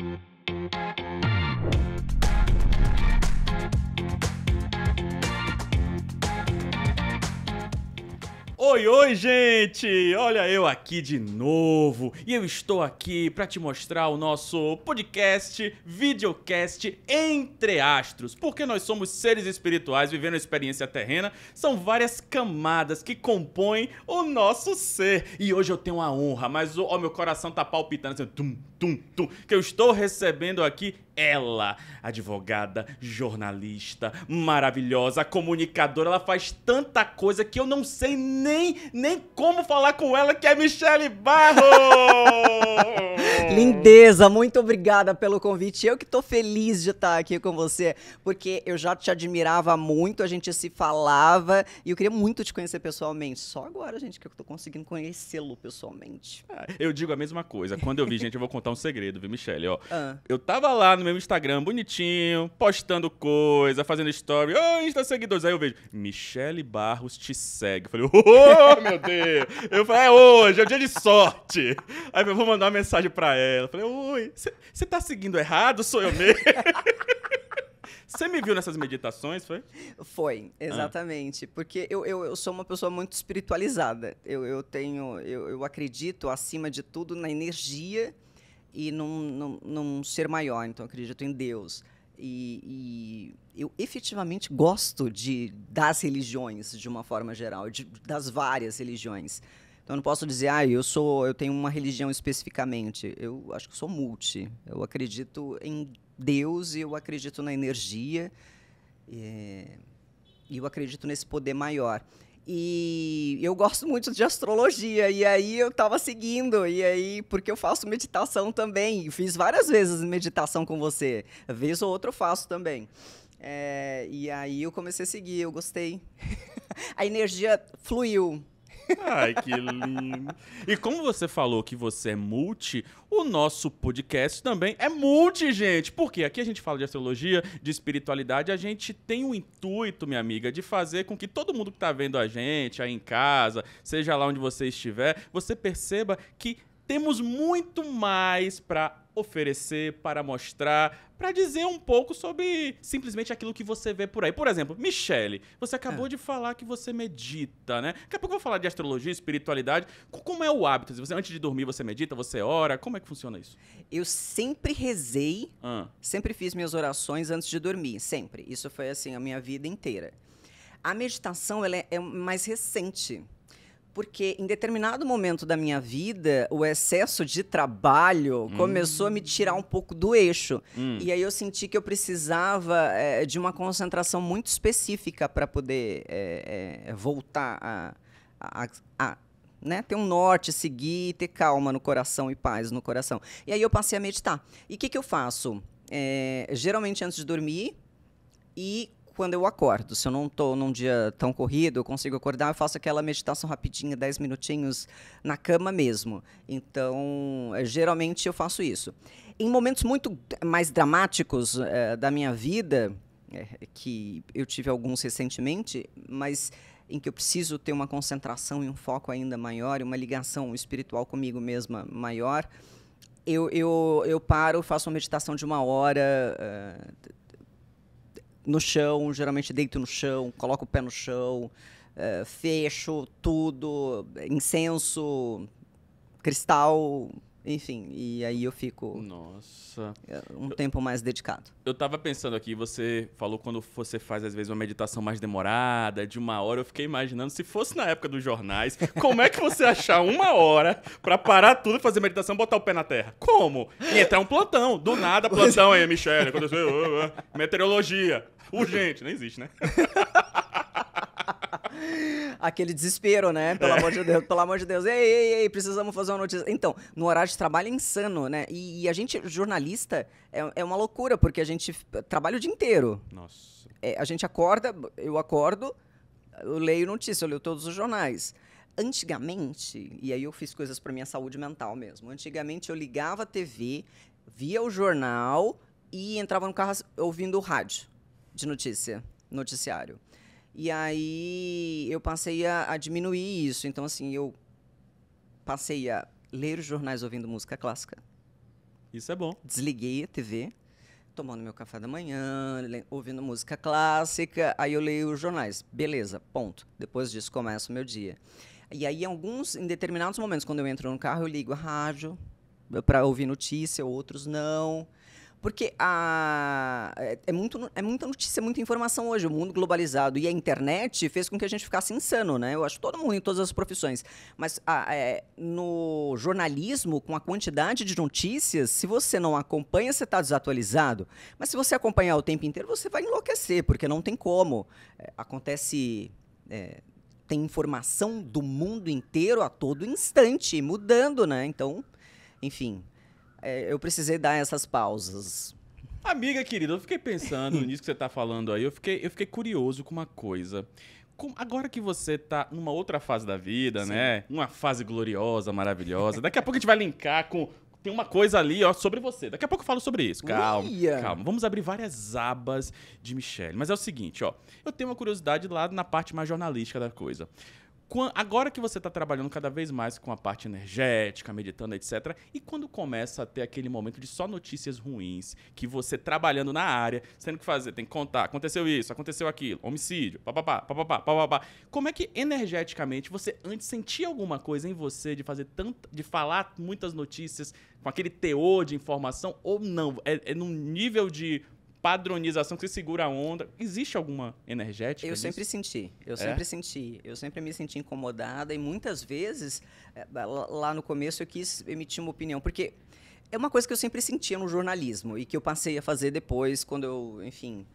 thank you Oi, oi, gente! Olha eu aqui de novo e eu estou aqui para te mostrar o nosso podcast, videocast entre astros, porque nós somos seres espirituais vivendo a experiência terrena. São várias camadas que compõem o nosso ser e hoje eu tenho a honra, mas o meu coração tá palpitando, assim, tum, tum, tum, que eu estou recebendo aqui ela, advogada, jornalista, maravilhosa, comunicadora, ela faz tanta coisa que eu não sei nem nem como falar com ela, que é Michele Barro! Lindeza, muito obrigada pelo convite. Eu que tô feliz de estar aqui com você, porque eu já te admirava muito, a gente se falava e eu queria muito te conhecer pessoalmente. Só agora, gente, que eu tô conseguindo conhecê-lo pessoalmente. Ah, eu digo a mesma coisa. Quando eu vi, gente, eu vou contar um segredo, viu, Michele? Ó, ah. Eu tava lá no meu Instagram, bonitinho, postando coisa, fazendo story. Ô, oh, Insta seguidores. Aí eu vejo, Michele Barros te segue. Eu falei, ô, oh, oh, meu Deus. Eu falei, é hoje, é o dia de sorte. Aí eu vou mandar uma mensagem pra ela. falei, oi, você tá seguindo errado? Sou eu mesmo. Você me viu nessas meditações, foi? Foi, ah. exatamente. Ah. Porque eu, eu, eu, sou uma pessoa muito espiritualizada. Eu, eu tenho, eu, eu acredito, acima de tudo, na energia e num, num, num ser maior. Então, acredito em Deus. E, e, eu efetivamente gosto de, das religiões, de uma forma geral, de, das várias religiões. Então, eu não posso dizer, ah, eu, sou, eu tenho uma religião especificamente. Eu acho que sou multi. Eu acredito em Deus e eu acredito na energia. Eh, e eu acredito nesse poder maior. E eu gosto muito de astrologia, e aí eu estava seguindo, e aí, porque eu faço meditação também, fiz várias vezes meditação com você, vez ou outra eu faço também. É, e aí eu comecei a seguir, eu gostei. a energia fluiu, Ai, que lindo. E como você falou que você é multi, o nosso podcast também é multi, gente. Porque aqui a gente fala de astrologia, de espiritualidade, a gente tem o um intuito, minha amiga, de fazer com que todo mundo que está vendo a gente aí em casa, seja lá onde você estiver, você perceba que temos muito mais para oferecer, para mostrar, para dizer um pouco sobre simplesmente aquilo que você vê por aí. Por exemplo, Michele, você acabou é. de falar que você medita, né? Daqui a pouco eu vou falar de astrologia, espiritualidade. Como é o hábito? Você, antes de dormir, você medita, você ora? Como é que funciona isso? Eu sempre rezei, ah. sempre fiz minhas orações antes de dormir, sempre. Isso foi assim a minha vida inteira. A meditação ela é, é mais recente. Porque em determinado momento da minha vida, o excesso de trabalho hum. começou a me tirar um pouco do eixo. Hum. E aí eu senti que eu precisava é, de uma concentração muito específica para poder é, é, voltar a, a, a né? Ter um norte, seguir, ter calma no coração e paz no coração. E aí eu passei a meditar. E o que, que eu faço? É, geralmente antes de dormir e quando eu acordo. Se eu não estou num dia tão corrido, eu consigo acordar, eu faço aquela meditação rapidinha, 10 minutinhos na cama mesmo. Então, eh, geralmente eu faço isso. Em momentos muito mais dramáticos é, da minha vida, é, que eu tive alguns recentemente, mas em que eu preciso ter uma concentração e um foco ainda maior, uma ligação espiritual comigo mesma maior, eu, eu, eu paro, faço uma meditação de uma hora, no chão, geralmente deito no chão, coloco o pé no chão, eh, fecho tudo, incenso, cristal, enfim, e aí eu fico. Nossa. É, um eu, tempo mais dedicado. Eu tava pensando aqui, você falou quando você faz, às vezes, uma meditação mais demorada, de uma hora, eu fiquei imaginando, se fosse na época dos jornais, como é que você achar uma hora para parar tudo, fazer meditação, botar o pé na terra? Como? E entrar um plantão. Do nada, plantão aí, é. Michele, aconteceu. Uh, uh, meteorologia. Urgente, não existe, né? Aquele desespero, né? Pelo é. amor de Deus, pelo amor de Deus. Ei, ei, ei, precisamos fazer uma notícia. Então, no horário de trabalho é insano, né? E, e a gente, jornalista, é, é uma loucura, porque a gente trabalha o dia inteiro. Nossa. É, a gente acorda, eu acordo, eu leio notícia, eu leio todos os jornais. Antigamente, e aí eu fiz coisas para minha saúde mental mesmo. Antigamente eu ligava a TV, via o jornal e entrava no carro ouvindo o rádio de notícia, noticiário. E aí eu passei a, a diminuir isso. Então, assim, eu passei a ler os jornais ouvindo música clássica. Isso é bom. Desliguei a TV, tomando meu café da manhã, ouvindo música clássica, aí eu leio os jornais. Beleza, ponto. Depois disso começa o meu dia. E aí, em alguns, em determinados momentos, quando eu entro no carro, eu ligo a rádio para ouvir notícia, outros não. Porque a, é, é, muito, é muita notícia, muita informação hoje. O mundo globalizado e a internet fez com que a gente ficasse insano, né? Eu acho todo mundo em todas as profissões. Mas a, é, no jornalismo, com a quantidade de notícias, se você não acompanha, você está desatualizado. Mas se você acompanhar o tempo inteiro, você vai enlouquecer, porque não tem como. É, acontece é, tem informação do mundo inteiro a todo instante, mudando, né? Então, enfim é, eu precisei dar essas pausas. Amiga querida, eu fiquei pensando nisso que você está falando aí. Eu fiquei, eu fiquei curioso com uma coisa. Com, agora que você está numa outra fase da vida, Sim. né? Uma fase gloriosa, maravilhosa. Daqui a pouco a gente vai linkar com, tem uma coisa ali, ó, sobre você. Daqui a pouco eu falo sobre isso. Calma, Uia. calma. Vamos abrir várias abas de Michelle. Mas é o seguinte, ó. Eu tenho uma curiosidade lá na parte mais jornalística da coisa agora que você está trabalhando cada vez mais com a parte energética, meditando, etc., e quando começa a ter aquele momento de só notícias ruins, que você trabalhando na área, sendo que fazer, tem que contar, aconteceu isso, aconteceu aquilo, homicídio, papapá, papapá, papapá. Como é que energeticamente você antes sentia alguma coisa em você de fazer tanto, de falar muitas notícias com aquele teor de informação ou não? É, é num nível de padronização que você segura a onda. Existe alguma energética? Eu disso? sempre senti. Eu é? sempre senti. Eu sempre me senti incomodada e muitas vezes, eh, lá no começo, eu quis emitir uma opinião. Porque é uma coisa que eu sempre sentia no jornalismo e que eu passei a fazer depois, quando eu, enfim,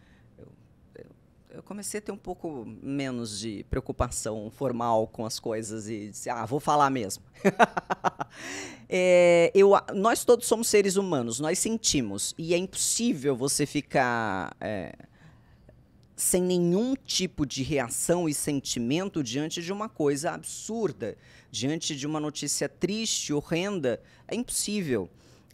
eu comecei a ter um pouco menos de preocupação formal com as coisas e disse, ah, vou falar mesmo. é, eu, nós todos somos seres humanos, nós sentimos. E é impossível você ficar é, sem nenhum tipo de reação e sentimento diante de uma coisa absurda, diante de uma notícia triste, horrenda. É impossível.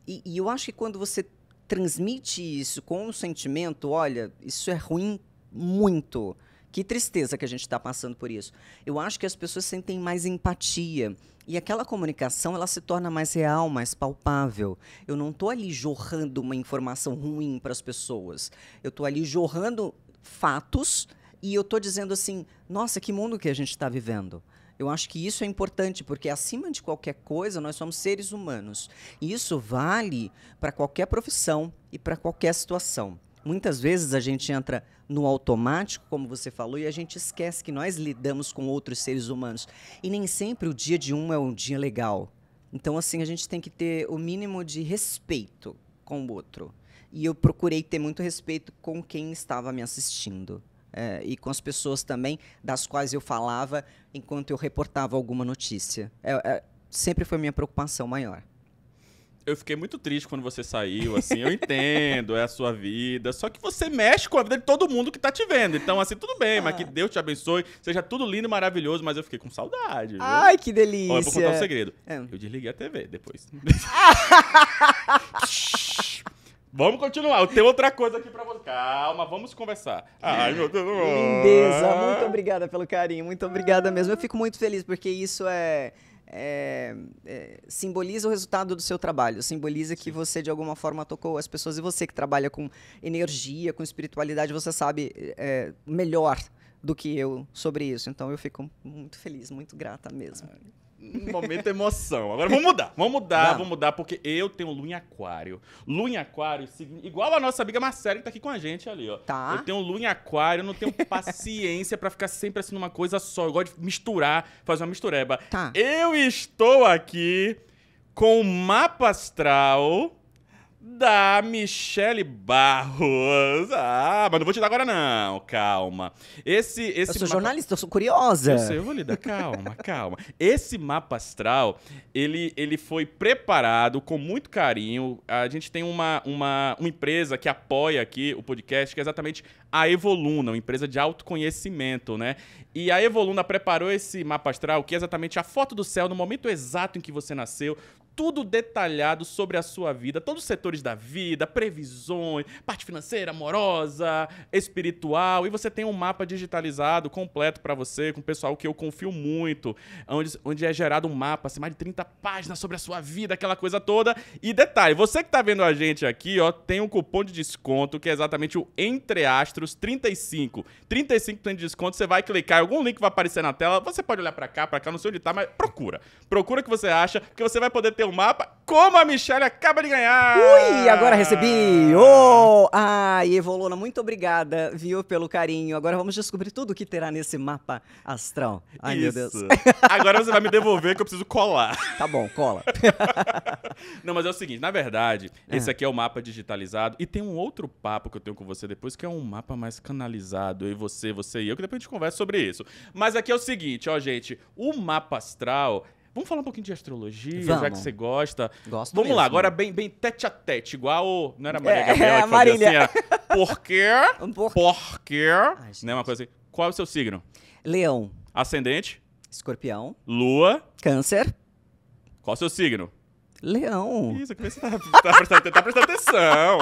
e, e eu acho que quando você transmite isso com um sentimento, olha, isso é ruim muito. Que tristeza que a gente está passando por isso. Eu acho que as pessoas sentem mais empatia. E aquela comunicação ela se torna mais real, mais palpável. Eu não estou ali jorrando uma informação ruim para as pessoas. Eu estou ali jorrando fatos e eu estou dizendo assim: nossa, que mundo que a gente está vivendo. Eu acho que isso é importante, porque acima de qualquer coisa, nós somos seres humanos. E isso vale para qualquer profissão e para qualquer situação. Muitas vezes a gente entra no automático, como você falou, e a gente esquece que nós lidamos com outros seres humanos. E nem sempre o dia de um é um dia legal. Então, assim, a gente tem que ter o mínimo de respeito com o outro. E eu procurei ter muito respeito com quem estava me assistindo. É, e com as pessoas também das quais eu falava enquanto eu reportava alguma notícia. É, é, sempre foi minha preocupação maior eu fiquei muito triste quando você saiu, assim, eu entendo, é a sua vida. Só que você mexe com a vida de todo mundo que tá te vendo. Então, assim, tudo bem, ah. mas que ah. Deus te abençoe, seja tudo lindo e maravilhoso, mas eu fiquei com saudade. Viu? Ai, que delícia. Ó, eu vou contar um segredo. É. Eu desliguei a TV depois. vamos continuar. Eu tenho outra coisa aqui pra você. Calma, vamos conversar. Ai, meu Deus. Lindeza, muito obrigada pelo carinho, muito obrigada mesmo. Eu fico muito feliz porque isso é é, é, simboliza o resultado do seu trabalho, simboliza que você de alguma forma tocou as pessoas e você que trabalha com energia, com espiritualidade, você sabe é, melhor do que eu sobre isso. Então eu fico muito feliz, muito grata mesmo. Momento emoção. Agora vamos mudar, vamos mudar, vamos mudar, porque eu tenho Lu em Aquário. Lu em Aquário, igual a nossa amiga Marcela que tá aqui com a gente ali, ó. Tá. Eu tenho Lu em Aquário, eu não tenho paciência para ficar sempre assim numa coisa só. Eu gosto de misturar, fazer uma mistureba. Tá. Eu estou aqui com o mapa astral da Michelle Barros. Ah, mas não vou te dar agora não, calma. Esse, esse eu sou jornalista, eu sou curiosa. Eu sei, eu vou lhe dar, calma, calma. Esse mapa astral, ele, ele foi preparado com muito carinho. A gente tem uma, uma, uma empresa que apoia aqui o podcast, que é exatamente a Evoluna, uma empresa de autoconhecimento, né? E a Evoluna preparou esse mapa astral, que é exatamente a foto do céu no momento exato em que você nasceu, tudo detalhado sobre a sua vida, todos os setores da vida, previsões, parte financeira, amorosa, espiritual, e você tem um mapa digitalizado completo para você, com o pessoal que eu confio muito, onde, onde é gerado um mapa, assim, mais de 30 páginas sobre a sua vida, aquela coisa toda. E detalhe, você que tá vendo a gente aqui, ó, tem um cupom de desconto que é exatamente o entreastros 35. 35% de desconto, você vai clicar em algum link que vai aparecer na tela, você pode olhar para cá, para cá, não sei onde tá, mas procura. Procura o que você acha, porque você vai poder ter mapa, como a Michelle acaba de ganhar! Ui, agora recebi! Oh! Ai, Evolona, muito obrigada, viu, pelo carinho. Agora vamos descobrir tudo o que terá nesse mapa astral. Ai, Isso. meu Deus. Agora você vai me devolver que eu preciso colar. Tá bom, cola. Não, mas é o seguinte, na verdade, é. esse aqui é o mapa digitalizado e tem um outro papo que eu tenho com você depois que é um mapa mais canalizado. Eu e você, você e eu, que depois a gente conversa sobre isso. Mas aqui é o seguinte, ó, gente, o mapa astral Vamos falar um pouquinho de astrologia, Vamos. já que você gosta. Gosto Vamos mesmo. lá, agora bem, bem tete a tete, igual. O... Não era Maria é, Gabriela que é, assim, Marília. assim, Por quê? Por, por quê? Ai, né, uma coisa assim. Qual é o seu signo? Leão. Ascendente? Escorpião. Lua? Câncer. Qual é o seu signo? Leão. Isso, que você tá, tá, prestando, tá prestando atenção.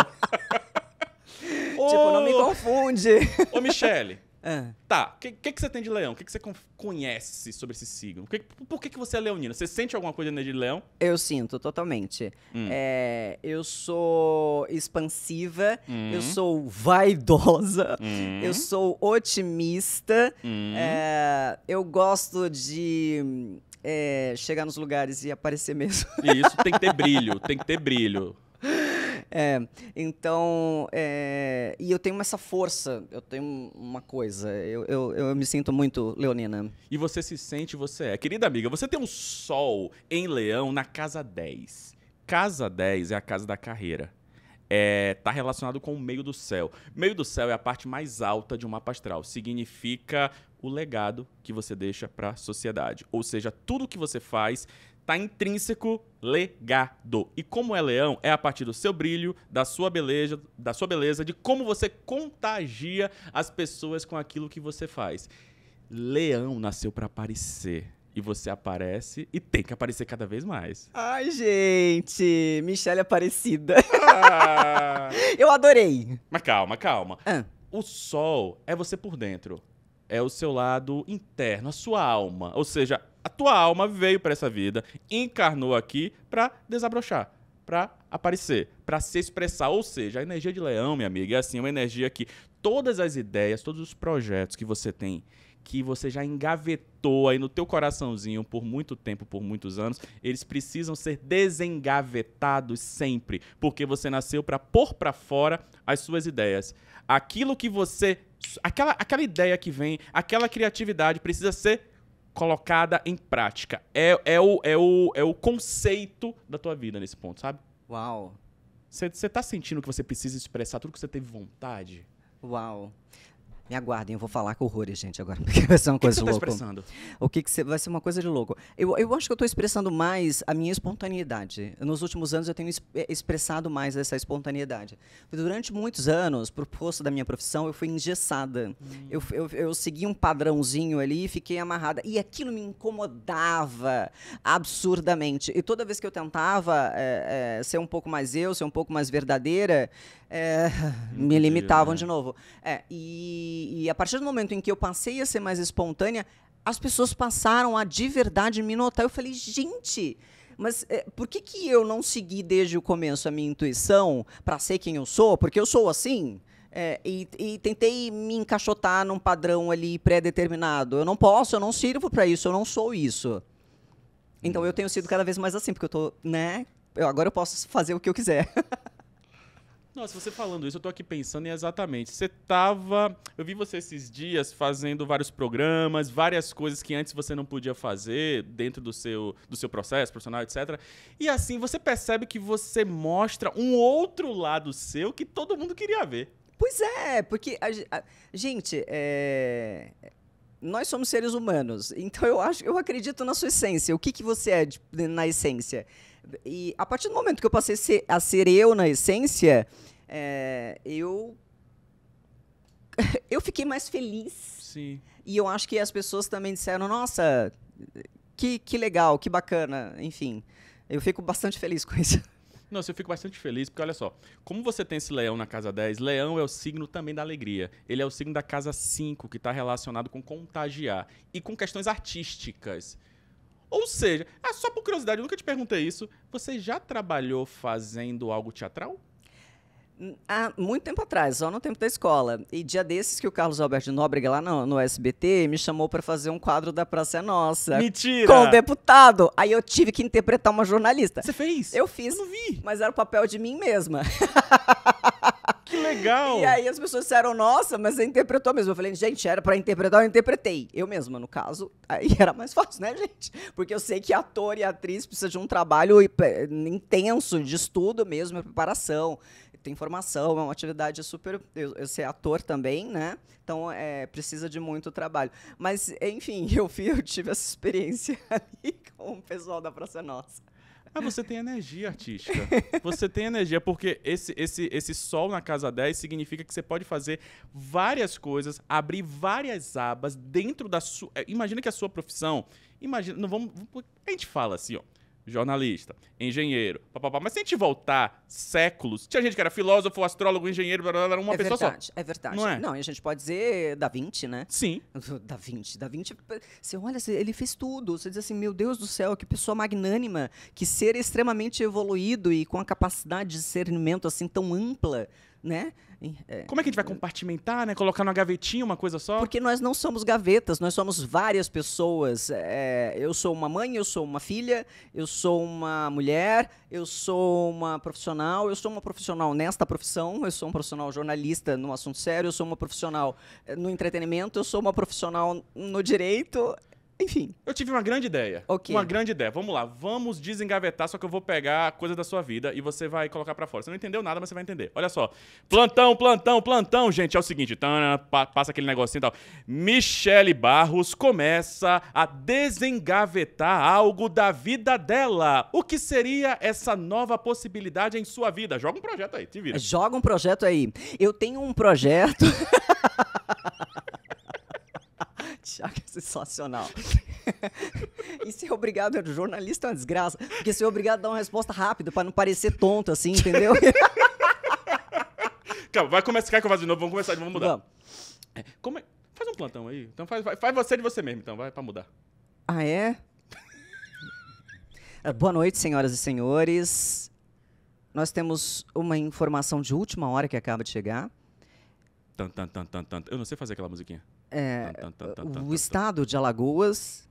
tipo, não me confunde. Ô, Michele, é. Tá, o que, que, que, você tem de leão? O que, que você conhece sobre esse signo? Que, por que, que você é leonino? Você sente alguma coisa de leão? Eu sinto, totalmente. Hum. É, eu sou expansiva, hum. eu sou vaidosa, hum. eu sou otimista, hum. é, eu gosto de é, chegar nos lugares e aparecer mesmo. Isso, tem que ter brilho, tem que ter brilho. É, então, é, e eu tenho essa força, eu tenho uma coisa, eu, eu, eu, me sinto muito leonina. E você se sente, você é. Querida amiga, você tem um sol em leão na casa 10. Casa 10 é a casa da carreira. É, tá relacionado com o meio do céu. Meio do céu é a parte mais alta de uma pastral. Significa o legado que você deixa para a sociedade. Ou seja, tudo que você faz está intrínseco legado. E como é leão, é a partir do seu brilho, da sua beleza, da sua beleza, de como você contagia as pessoas com aquilo que você faz. Leão nasceu para aparecer. E você aparece e tem que aparecer cada vez mais. Ai, gente! Michelle Aparecida. É ah. Eu adorei. Mas calma, calma. Ah. O sol é você por dentro. É o seu lado interno, a sua alma. Ou seja, a tua alma veio para essa vida, encarnou aqui para desabrochar, para aparecer, para se expressar. Ou seja, a energia de leão, minha amiga, é assim, uma energia que todas as ideias, todos os projetos que você tem, que você já engavetou aí no teu coraçãozinho por muito tempo, por muitos anos, eles precisam ser desengavetados sempre, porque você nasceu para pôr para fora as suas ideias. Aquilo que você aquela aquela ideia que vem, aquela criatividade precisa ser colocada em prática. É, é, o, é, o, é o conceito da tua vida nesse ponto, sabe? Uau. Você tá sentindo que você precisa expressar tudo que você teve vontade? Uau. Me aguardem, eu vou falar com horrores, gente, agora, porque vai ser uma coisa que você tá louca. Tá expressando? O que, que você, vai ser uma coisa de louco. Eu, eu acho que eu estou expressando mais a minha espontaneidade. Nos últimos anos eu tenho es eh, expressado mais essa espontaneidade. Durante muitos anos, por posto da minha profissão, eu fui engessada. Hum. Eu, eu, eu segui um padrãozinho ali e fiquei amarrada. E aquilo me incomodava absurdamente. E toda vez que eu tentava é, é, ser um pouco mais eu, ser um pouco mais verdadeira, é, me limitavam de novo. É, e e, a partir do momento em que eu passei a ser mais espontânea, as pessoas passaram a de verdade me notar. Eu falei, gente. Mas é, por que, que eu não segui desde o começo a minha intuição para ser quem eu sou? Porque eu sou assim. É, e, e, tentei me encaixotar num padrão ali pré-determinado. Eu não posso, eu não sirvo para isso, eu não sou isso. Então eu tenho sido cada vez mais assim, porque eu tô, né? Eu, agora eu posso fazer o que eu quiser. Nossa, você falando isso, eu tô aqui pensando exatamente. Você tava. Eu vi você esses dias fazendo vários programas, várias coisas que antes você não podia fazer dentro do seu, do seu processo profissional, etc. E assim, você percebe que você mostra um outro lado seu que todo mundo queria ver. Pois é, porque. A, a, gente, é nós somos seres humanos. Então eu acho, eu acredito na sua essência. O que, que você é de, na essência? E a partir do momento que eu passei a ser eu na essência, é, eu eu fiquei mais feliz. Sim. E eu acho que as pessoas também disseram, nossa, que, que legal, que bacana, enfim. Eu fico bastante feliz com isso. Não, eu fico bastante feliz, porque olha só, como você tem esse leão na casa 10, leão é o signo também da alegria. Ele é o signo da casa 5, que está relacionado com contagiar e com questões artísticas. Ou seja, ah, só por curiosidade, eu nunca te perguntei isso. Você já trabalhou fazendo algo teatral? Hum, há muito tempo atrás, só no tempo da escola. E dia desses que o Carlos Alberto de Nóbrega, lá no, no SBT, me chamou para fazer um quadro da Praça é Nossa. Mentira! Com o deputado. Aí eu tive que interpretar uma jornalista. Você fez? Eu fiz. Eu não vi. Mas era o papel de mim mesma. que legal! E aí as pessoas disseram, nossa, mas você interpretou mesmo. Eu falei, gente, era pra interpretar, eu interpretei. Eu mesma, no caso. Aí era mais fácil, né, gente? Porque eu sei que ator e atriz precisa de um trabalho é, intenso, de estudo mesmo, é preparação tem formação, é uma atividade super. Eu, eu ser ator também, né? Então é, precisa de muito trabalho. Mas, enfim, eu, fui, eu tive essa experiência ali com o pessoal da Praça Nossa. Ah, você tem energia artística. Você tem energia, porque esse, esse, esse sol na casa 10 significa que você pode fazer várias coisas, abrir várias abas dentro da sua. Eh, imagina que a sua profissão. Imagina. Não vamos. A gente fala assim, ó jornalista, engenheiro, papapá. Mas se a gente voltar séculos, tinha gente que era filósofo, astrólogo, engenheiro, blá, blá, blá uma é pessoa verdade, só. É verdade, não é verdade. Não, a gente pode dizer Da Vinci, né? Sim. Da Vinci, Da Vinci. Você olha, ele fez tudo. Você diz assim, meu Deus do céu, que pessoa magnânima, que ser extremamente evoluído e com a capacidade de discernimento assim tão ampla né? É, Como é que a gente vai compartimentar, né? Colocar numa gavetinha uma coisa só? Porque nós não somos gavetas, nós somos várias pessoas. É, eu sou uma mãe, eu sou uma filha, eu sou uma mulher, eu sou uma profissional, eu sou uma profissional nesta profissão, eu sou um profissional jornalista no assunto sério, eu sou uma profissional eh, no entretenimento, eu sou uma profissional no direito, enfim. Eu tive uma grande ideia. Ok. Uma grande ideia. Vamos lá, vamos desengavetar, só que eu vou pegar coisa da sua vida e você vai colocar para fora. Você não entendeu nada, mas você vai entender. Olha só. Plantão, plantão, plantão, gente. É o seguinte, tana, passa aquele negocinho e tal. Michele Barros começa a desengavetar algo da vida dela. O que seria essa nova possibilidade em sua vida? Joga um projeto aí, te vira. Joga um projeto aí. Eu tenho um projeto. Tiago é sensacional. e ser obrigado, jornalista é uma desgraça, porque ser obrigado a dar uma resposta rápida para não parecer tonto assim, entendeu? Calma, vai começar, quer que eu vá de novo? Vamos começar, vamos mudar. É, como é? Faz um plantão aí. Então faz, faz, faz você de você mesmo, então, vai, para mudar. Ah, é? é? Boa noite, senhoras e senhores. Nós temos uma informação de última hora que acaba de chegar. Tan, tan, tan, tan, tan. Eu não sei fazer aquela musiquinha. É, tan, tan, tan, o estado de Alagoas,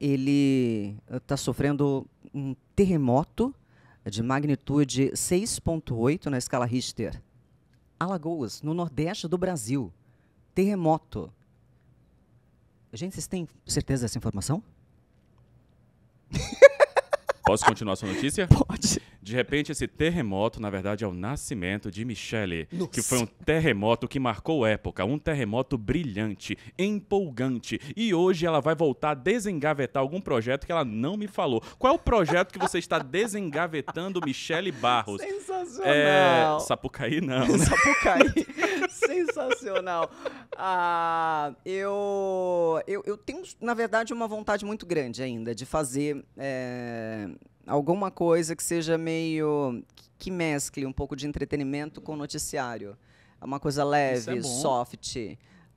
ele está eh, sofrendo um terremoto de magnitude 6.8 na escala Richter. Alagoas, no nordeste do Brasil. Terremoto. Gente, vocês têm certeza dessa informação? Posso continuar a sua notícia? Pode. De repente, esse terremoto, na verdade, é o nascimento de Michele, Nossa. que foi um terremoto que marcou época, um terremoto brilhante, empolgante. E hoje ela vai voltar a desengavetar algum projeto que ela não me falou. Qual é o projeto que você está desengavetando, Michele Barros? Sensacional! É... Sapucaí, não. Né? Sapucaí. Sensacional. Ah, eu, eu, eu tenho, na verdade, uma vontade muito grande ainda de fazer. É alguma coisa que seja meio. que mescle um pouco de entretenimento com noticiário. É uma coisa é leve, é soft.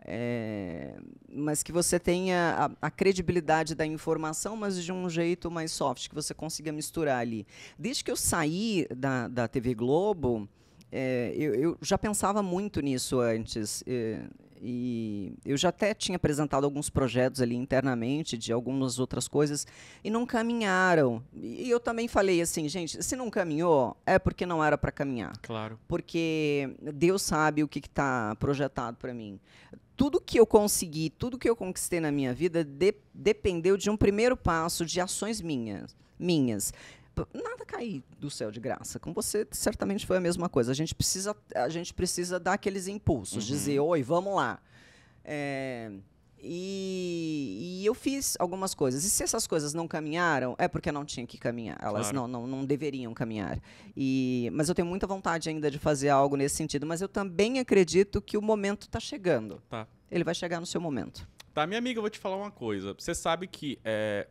É, mas que você tenha a, a, credibilidade da informação, mas de um jeito mais soft, que você consiga misturar ali. Desde que eu saí da, da TV Globo, é, eu, eu, já pensava muito nisso antes. É, e eu já até tinha apresentado alguns projetos ali internamente de algumas outras coisas e não caminharam. E eu também falei assim, gente, se não caminhou, é porque não era para caminhar. Claro. Porque Deus sabe o que está projetado para mim. Tudo que eu consegui, tudo que eu conquistei na minha vida de, dependeu de um primeiro passo de ações minhas. minhas nada cair do céu de graça. Com você, certamente foi a mesma coisa. A gente precisa, a gente precisa dar aqueles impulsos, uhum. dizer, oi, vamos lá. É, e, e, eu fiz algumas coisas. E se essas coisas não caminharam, é porque não tinha que caminhar. Elas claro. não, não, não deveriam caminhar. E, mas eu tenho muita vontade ainda de fazer algo nesse sentido. Mas eu também acredito que o momento está chegando. Tá. Ele vai chegar no seu momento. Tá, minha amiga, eu vou te falar uma coisa. Você sabe que é,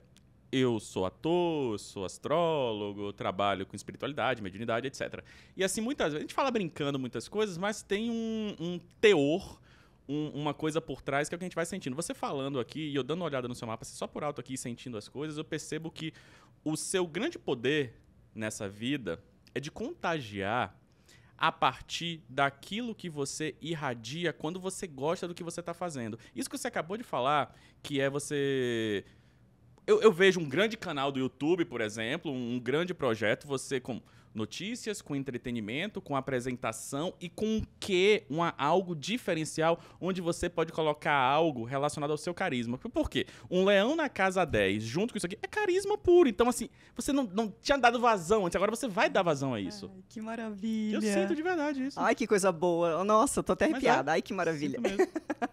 eu sou ator, sou astrólogo, trabalho com espiritualidade, mediunidade, etc. E assim, muitas vezes, a gente fala brincando muitas coisas, mas tem um, um teor, um, uma coisa por trás que é o que a gente vai sentindo. Você falando aqui e eu dando uma olhada no seu mapa, assim, só por alto aqui sentindo as coisas, eu percebo que o seu grande poder nessa vida é de contagiar a partir daquilo que você irradia quando você gosta do que você está fazendo. Isso que você acabou de falar, que é você eu, eu, vejo um grande canal do YouTube, por exemplo, um, um grande projeto, você com notícias, com entretenimento, com apresentação e com o que uma, algo diferencial, onde você pode colocar algo relacionado ao seu carisma. Por quê? Um leão na casa 10, junto com isso aqui, é carisma puro. Então, assim, você não, não tinha dado vazão antes, agora você vai dar vazão a isso. Ai, que maravilha. Eu sinto de verdade isso. Ai, que coisa boa. Nossa, tô até é, arrepiada. É, Ai, que maravilha.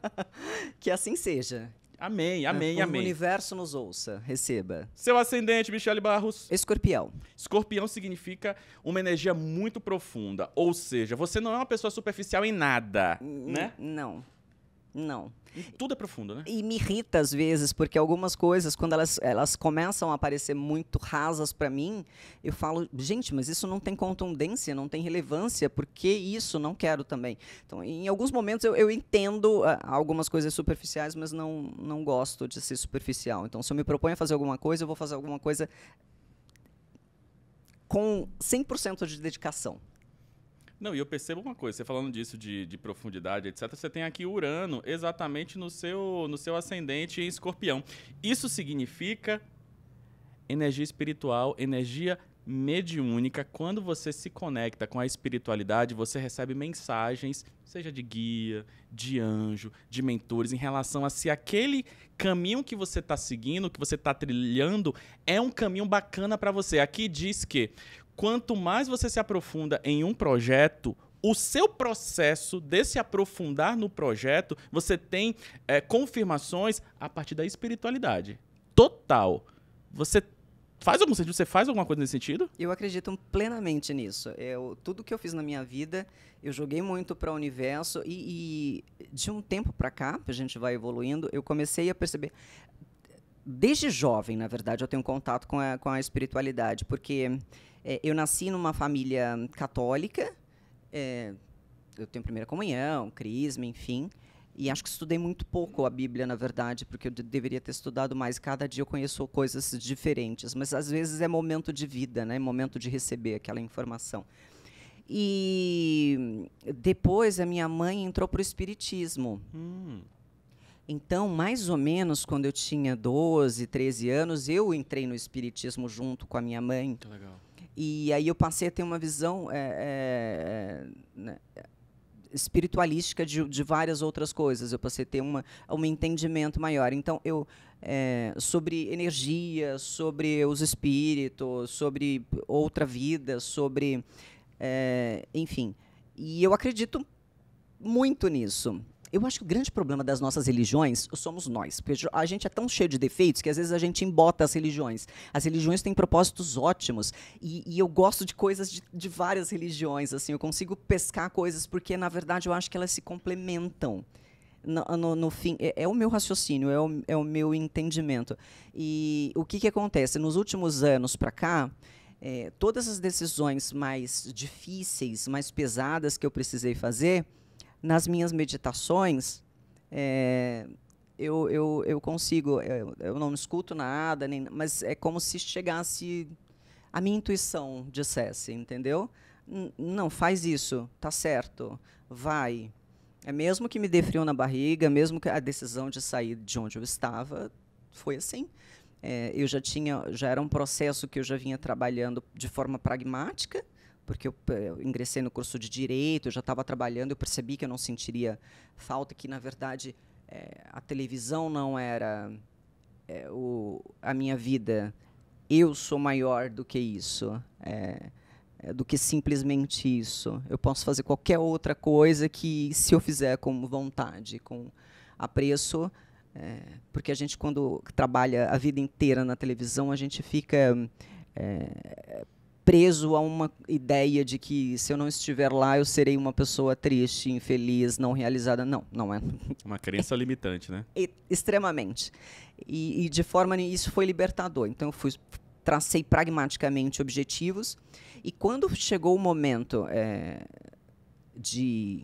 que assim seja. Amém, amém, é, né? amém. O universo nos ouça, receba. Seu ascendente, Michele Barros. Escorpião. Escorpião significa uma energia muito profunda, ou seja, você não é uma pessoa superficial em nada, N né? Não. Não. Tudo é profundo, né? E me irrita às vezes, porque algumas coisas, quando elas, elas começam a aparecer muito rasas para mim, eu falo, gente, mas isso não tem contundência, não tem relevância, por que isso? Não quero também. Então, em alguns momentos eu, eu entendo ah, algumas coisas superficiais, mas não, não gosto de ser superficial. Então, se eu me proponho a fazer alguma coisa, eu vou fazer alguma coisa com 100% de dedicação. Não, e eu percebo uma coisa, você falando disso de, de profundidade, etc., você tem aqui Urano exatamente no seu, no seu ascendente em escorpião. Isso significa energia espiritual, energia mediúnica. Quando você se conecta com a espiritualidade, você recebe mensagens, seja de guia, de anjo, de mentores, em relação a se aquele caminho que você está seguindo, que você está trilhando, é um caminho bacana para você. Aqui diz que quanto mais você se aprofunda em um projeto, o seu processo de se aprofundar no projeto, você tem é, confirmações a partir da espiritualidade. Total. Você faz algum sentido? Você faz alguma coisa nesse sentido? Eu acredito plenamente nisso. Eu, tudo que eu fiz na minha vida, eu joguei muito para o universo e, e de um tempo para cá, a gente vai evoluindo, eu comecei a perceber desde jovem, na verdade, eu tenho contato com a, com a espiritualidade, porque é, eu nasci numa família católica, é, eu tenho primeira comunhão, crisma, enfim. E acho que estudei muito pouco a Bíblia, na verdade, porque eu deveria ter estudado mais. Cada dia eu conheço coisas diferentes, mas às vezes é momento de vida, né? Momento de receber aquela informação. E depois a minha mãe entrou para o espiritismo. Hum. Então, mais ou menos quando eu tinha 12, 13 anos, eu entrei no espiritismo junto com a minha mãe. Que legal. E aí eu passei a ter uma visão é, né, espiritualística de, de, várias outras coisas. Eu passei a ter uma, um entendimento maior. Então, eu é, sobre energia, sobre os espíritos, sobre outra vida, sobre. É, enfim. E eu acredito muito nisso. Eu acho que o grande problema das nossas religiões somos nós. Porque a gente é tão cheio de defeitos que às vezes a gente embota as religiões. As religiões têm propósitos ótimos. E, e eu gosto de coisas de, de, várias religiões. assim Eu consigo pescar coisas porque, na verdade, eu acho que elas se complementam. No, no, no fim, é, é, o meu raciocínio, é o, é o meu entendimento. E o que, que acontece? Nos últimos anos para cá, é, todas as decisões mais difíceis, mais pesadas que eu precisei fazer nas minhas meditações, é, eu, eu, eu consigo, eu, eu, não escuto nada, nem, mas é como se chegasse, a minha intuição dissesse, entendeu? N não, faz isso, tá certo, vai. É mesmo que me dê frio na barriga, mesmo que a decisão de sair de onde eu estava foi assim. É, eu já tinha, já era um processo que eu já vinha trabalhando de forma pragmática, porque eu, eh, eu ingressei no curso de direito, eu já estava trabalhando, eu percebi que eu não sentiria falta, que na verdade é, a televisão não era é, o, a minha vida. Eu sou maior do que isso. É, do que simplesmente isso. Eu posso fazer qualquer outra coisa que, se eu fizer com vontade, com apreço, é, porque a gente, quando trabalha a vida inteira na televisão, a gente fica é, preso a uma ideia de que se eu não estiver lá eu serei uma pessoa triste, infeliz, não realizada. Não, não é. Uma crença limitante, né? E, extremamente. E, e de forma isso foi libertador. Então eu fui tracei pragmaticamente objetivos e quando chegou o momento é, de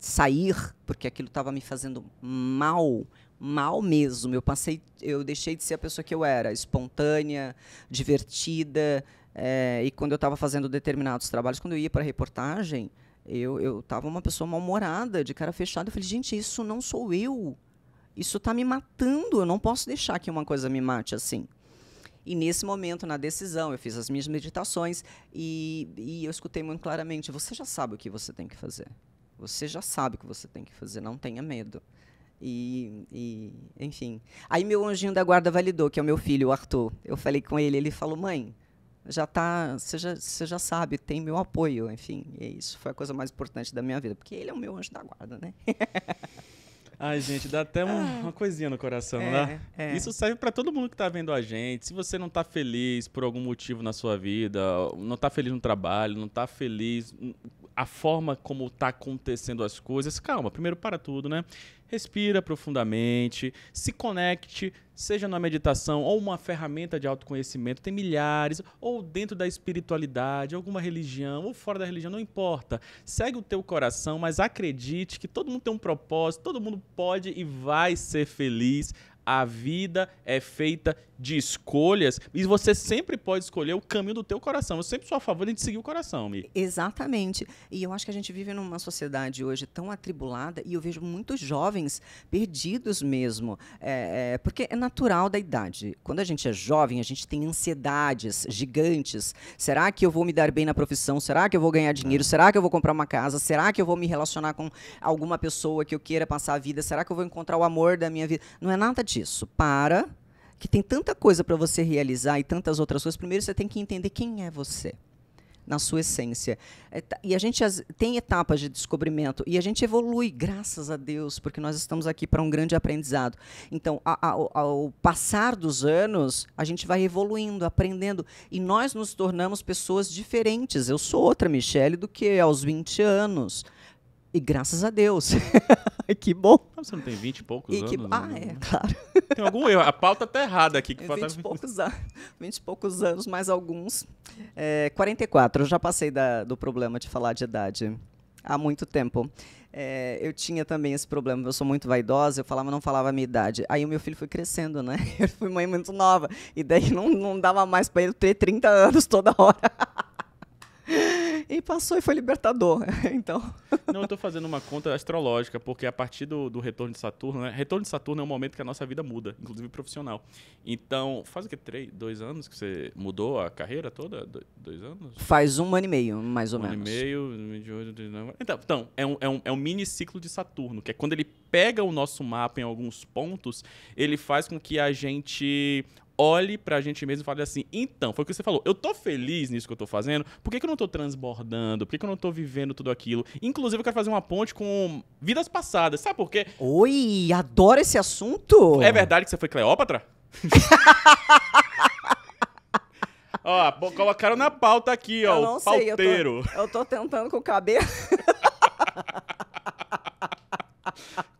sair, porque aquilo estava me fazendo mal, mal mesmo. Eu passei, eu deixei de ser a pessoa que eu era, espontânea, divertida, é, e quando eu estava fazendo determinados trabalhos, quando eu ia para reportagem, eu estava uma pessoa mal-humorada, de cara fechada. Eu falei, gente, isso não sou eu. Isso está me matando. Eu não posso deixar que uma coisa me mate assim. E nesse momento, na decisão, eu fiz as minhas meditações e, e eu escutei muito claramente: você já sabe o que você tem que fazer. Você já sabe o que você tem que fazer. Não tenha medo. E, e, enfim. Aí meu anjinho da guarda validou, que é o meu filho, o Arthur. Eu falei com ele, ele falou: mãe, já tá, você já, você já sabe, tem meu apoio, enfim, e isso foi a coisa mais importante da minha vida, porque ele é o meu anjo da guarda, né? Ai, gente, dá até um, ah, uma coisinha no coração, é, né? É. Isso serve para todo mundo que tá vendo a gente. Se você não tá feliz por algum motivo na sua vida, não tá feliz no trabalho, não tá feliz hum, a forma como está acontecendo as coisas, calma, primeiro para tudo, né? Respira profundamente, se conecte, seja na meditação ou uma ferramenta de autoconhecimento, tem milhares, ou dentro da espiritualidade, alguma religião, ou fora da religião, não importa. Segue o teu coração, mas acredite que todo mundo tem um propósito, todo mundo pode e vai ser feliz a vida é feita de escolhas e você sempre pode escolher o caminho do teu coração. Eu sempre sou a favor de seguir o coração, Mi. Exatamente. E eu acho que a gente vive numa sociedade hoje tão atribulada e eu vejo muitos jovens perdidos mesmo, é, é, porque é natural da idade. Quando a gente é jovem, a gente tem ansiedades gigantes. Será que eu vou me dar bem na profissão? Será que eu vou ganhar dinheiro? Será que eu vou comprar uma casa? Será que eu vou me relacionar com alguma pessoa que eu queira passar a vida? Será que eu vou encontrar o amor da minha vida? Não é nada de disso. Para, que tem tanta coisa para você realizar e tantas outras coisas. Primeiro, você tem que entender quem é você na sua essência. É e a gente tem etapas de descobrimento e a gente evolui, graças a Deus, porque nós estamos aqui para um grande aprendizado. Então, ao, ao passar dos anos, a gente vai evoluindo, aprendendo e nós nos tornamos pessoas diferentes. Eu sou outra Michelle do que aos 20 anos. E graças a Deus. que bom. Você não tem 20 e poucos e anos? Que... Né? Ah, é, claro. Tem algum erro. A pauta tá errada aqui. Que 20, é, e poucos anos, 20 e poucos anos, mais alguns. É, 44. Eu já passei da, do problema de falar de idade há muito tempo. É, eu tinha também esse problema, eu sou muito vaidosa, eu falava, não falava a minha idade. Aí o meu filho foi crescendo, né? Eu fui mãe muito nova. E daí não, não dava mais para ele ter 30 anos toda hora. e passou e foi libertador. então. Não, eu estou fazendo uma conta astrológica, porque a partir do, do retorno de Saturno, né? retorno de Saturno é um momento que a nossa vida muda, inclusive profissional. Então, faz o que? Três, dois anos que você mudou a carreira toda? Do, dois anos? Faz um ano e meio, mais ou um menos. Um ano e meio. Então, então é, um, é, um, é um mini ciclo de Saturno, que é quando ele pega o nosso mapa em alguns pontos, ele faz com que a gente olhe pra gente mesmo e fale assim: então, foi o que você falou, eu tô feliz nisso que eu tô fazendo, por que, que eu não tô transbordando? Por que, que eu não tô vivendo tudo aquilo? Inclusive, eu quero fazer uma ponte com vidas passadas, sabe por quê? Oi, adoro esse assunto! É verdade que você foi Cleópatra? ó, colocaram na pauta aqui, eu ó, não o sei, pauteiro. Eu tô, eu tô tentando com o cabelo.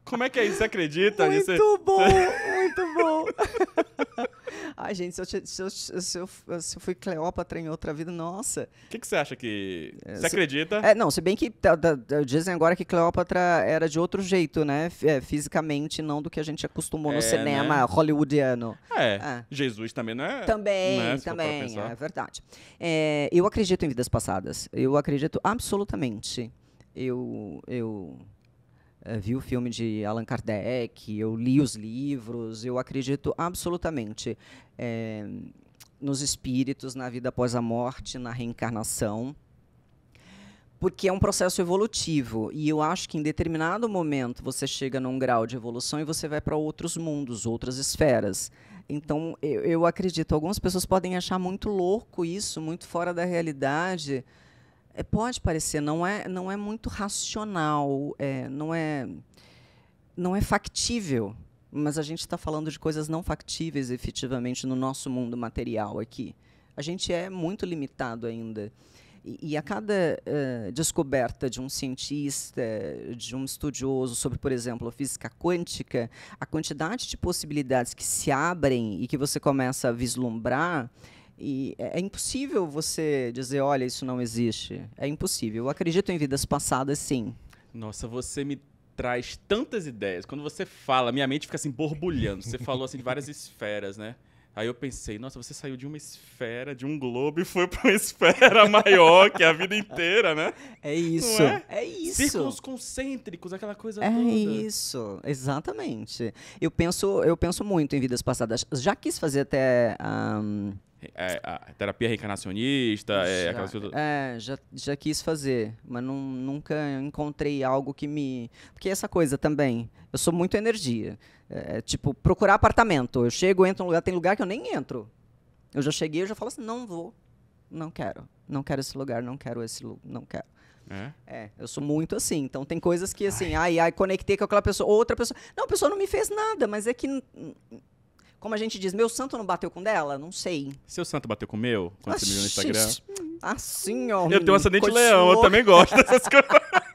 Como é que é isso? Você acredita? Muito você... bom, muito bom. Ai, gente, se eu, se, eu, se, eu, se eu, fui Cleópatra em outra vida, nossa. O que, que, você acha que. É, você acredita? É, não, se bem que tá, tá, tá, dizem agora que Cleópatra era de outro jeito, né? É, fisicamente, não do que a gente acostumou é, no cinema né? hollywoodiano. É, é, Jesus também não é. Também, não é também, é verdade. É, eu acredito em vidas passadas. Eu acredito absolutamente. Eu. eu eh, vi o filme de Allan Kardec, eu li os livros, eu acredito absolutamente é, nos espíritos, na vida após a morte, na reencarnação, porque é um processo evolutivo e eu acho que em determinado momento você chega num grau de evolução e você vai para outros mundos, outras esferas. Então eu, eu acredito, algumas pessoas podem achar muito louco isso, muito fora da realidade é, pode parecer, não é, não é muito racional, é, não, é, não é factível, mas a gente está falando de coisas não factíveis efetivamente no nosso mundo material aqui. A gente é muito limitado ainda. E, e a cada uh, descoberta de um cientista, de um estudioso sobre, por exemplo, a física quântica, a quantidade de possibilidades que se abrem e que você começa a vislumbrar e é, é impossível você dizer, olha, isso não existe. É impossível. Eu acredito em vidas passadas, sim. Nossa, você me traz tantas ideias. Quando você fala, minha mente fica assim borbulhando. Você falou assim de várias esferas, né? Aí eu pensei, nossa, você saiu de uma esfera, de um globo e foi para uma esfera maior que a vida inteira, né? É isso. É? é? isso. Círculos concêntricos, aquela coisa é toda. É isso, exatamente. Eu penso, eu penso muito em vidas passadas. Já quis fazer até um, é, é terapia reencarnacionista, é, já, aquelas coisas. É, já, já quis fazer, mas não, nunca encontrei algo que me. Porque essa coisa também, eu sou muito energia. É, é, tipo, procurar apartamento. Eu chego, entro num lugar, tem lugar que eu nem entro. Eu já cheguei, eu já falo assim, não vou, não quero, não quero esse lugar, não quero esse lugar, não quero. É? é? eu sou muito assim. Então tem coisas que assim, ai, ai, ai conectei com aquela pessoa, outra pessoa. Não, a pessoa não me fez nada, mas é que como a gente diz, meu santo não bateu com dela? Não sei. Seu santo bateu com o meu? Quando Oxi. você me viu no ah, Instagram? Assim, ó. Eu tenho um acidente de leão, eu também gosto dessas coisas.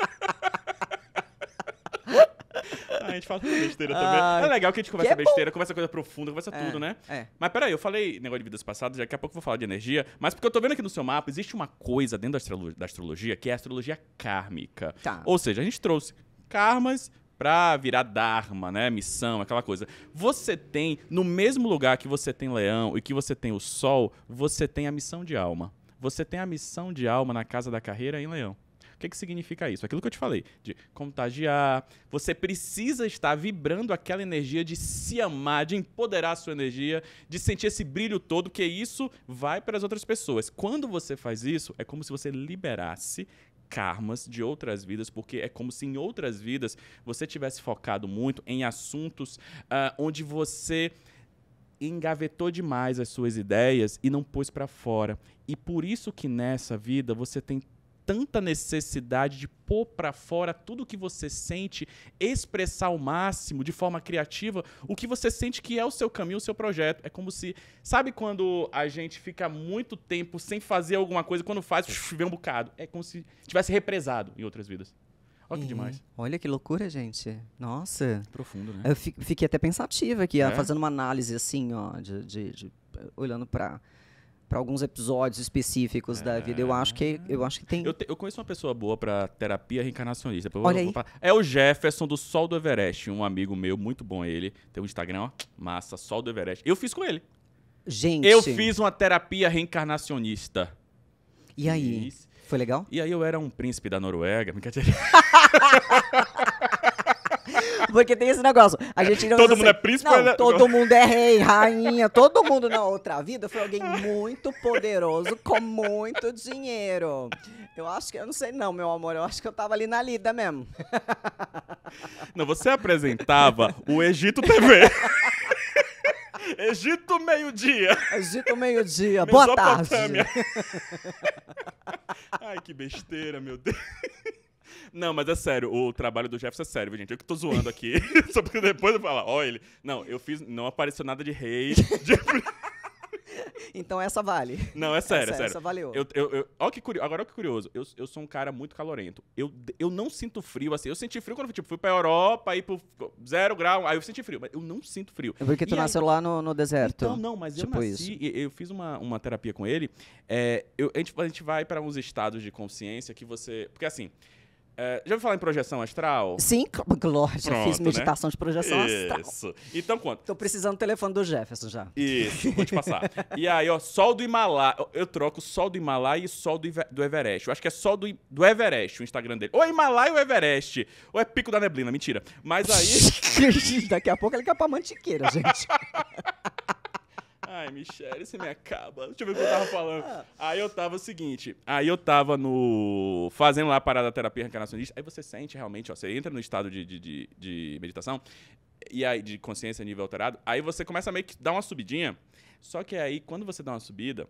Ah, a gente fala besteira também. é legal que a gente conversa é besteira, bom. conversa coisa profunda, conversa é, tudo, né? É. Mas peraí, eu falei negócio de vidas passadas, daqui a pouco eu vou falar de energia, mas porque eu tô vendo aqui no seu mapa, existe uma coisa dentro da astrologia, da astrologia que é a astrologia kármica. Tá. Ou seja, a gente trouxe karmas para virar Dharma, né? Missão, aquela coisa. Você tem, no mesmo lugar que você tem leão e que você tem o sol, você tem a missão de alma. Você tem a missão de alma na casa da carreira em leão. O que, que significa isso? Aquilo que eu te falei, de contagiar. Você precisa estar vibrando aquela energia de se amar, de empoderar a sua energia, de sentir esse brilho todo, que isso vai para as outras pessoas. Quando você faz isso, é como se você liberasse karmas de outras vidas, porque é como se em outras vidas você tivesse focado muito em assuntos uh, onde você engavetou demais as suas ideias e não pôs para fora. E por isso que nessa vida você tem tanta necessidade de pôr para fora tudo que você sente, expressar ao máximo, de forma criativa, o que você sente que é o seu caminho, o seu projeto. É como se. Sabe quando a gente fica muito tempo sem fazer alguma coisa, quando faz, vem um bocado? É como se tivesse represado em outras vidas. Olha que demais. Olha que loucura, gente. Nossa. Profundo, né? Eu fiquei até pensativa aqui, é? fazendo uma análise assim, ó, de, de, de olhando para para alguns episódios específicos é. da vida. Eu acho que eu acho que tem. Eu, te, eu conheço uma pessoa boa para terapia reencarnacionista. Olha vou, vou é o Jefferson do Sol do Everest, um amigo meu, muito bom ele. Tem um Instagram, ó, massa, Sol do Everest. Eu fiz com ele. Gente. Eu fiz uma terapia reencarnacionista. E aí? Fiz. Foi legal? E aí eu era um príncipe da Noruega, brincadeira. Porque tem esse negócio. A gente todo mundo assim, é príncipe? Não, é... todo mundo é rei, rainha. Todo mundo na outra vida foi alguém muito poderoso com muito dinheiro. Eu acho que, eu não sei não, meu amor. Eu acho que eu tava ali na lida mesmo. Não, você apresentava o Egito TV. Egito meio-dia. Egito meio-dia. Boa tarde. Ai, que besteira, meu Deus. Não, mas é sério, o trabalho do Jefferson é sério, gente. Eu que tô zoando aqui. só porque depois eu falo, ó, ele. Não, eu fiz. Não apareceu nada de rei. De... Então essa vale. Não, é sério, é essa, é sério. Essa valeu. Eu, eu, eu, ó que curioso, agora ó que curioso. Eu, eu sou um cara muito calorento. Eu, eu não sinto frio assim. Eu senti frio quando tipo, fui pra Europa, aí pro zero grau, aí eu senti frio. Mas eu não sinto frio. É porque tu e nasceu aí, lá no, no deserto. Então, não, mas tipo eu nasci, eu, eu fiz uma, uma terapia com ele. É, eu, a, gente, a gente vai para uns estados de consciência que você... Porque assim... É, já ouviu falar em projeção astral? Sim, glória. Já fiz né? meditação né? de projeção Isso. astral. Isso. Então conta. Tô precisando do telefone do Jefferson já. Isso, vou te passar. e aí, ó, sol do Himalaia. Eu troco sol do Himalaia e sol do, do Everest. Eu acho que é sol do, do Everest o Instagram dele. Ou é Himalá ou Everest. Ou é Pico da Neblina, mentira. Mas aí. Daqui a pouco ele quer pra mantiqueira, gente. Ai, Michelle, você me acaba. Deixa eu ver o que eu tava falando. Ah. Aí eu tava o seguinte, aí eu tava no. fazendo lá a parada da terapia reencarnacionista. Aí você sente realmente, ó, você entra no estado de, de, de, de meditação, e aí de consciência nível alterado, aí você começa a meio que dar uma subidinha. Só que aí, quando você dá uma subida,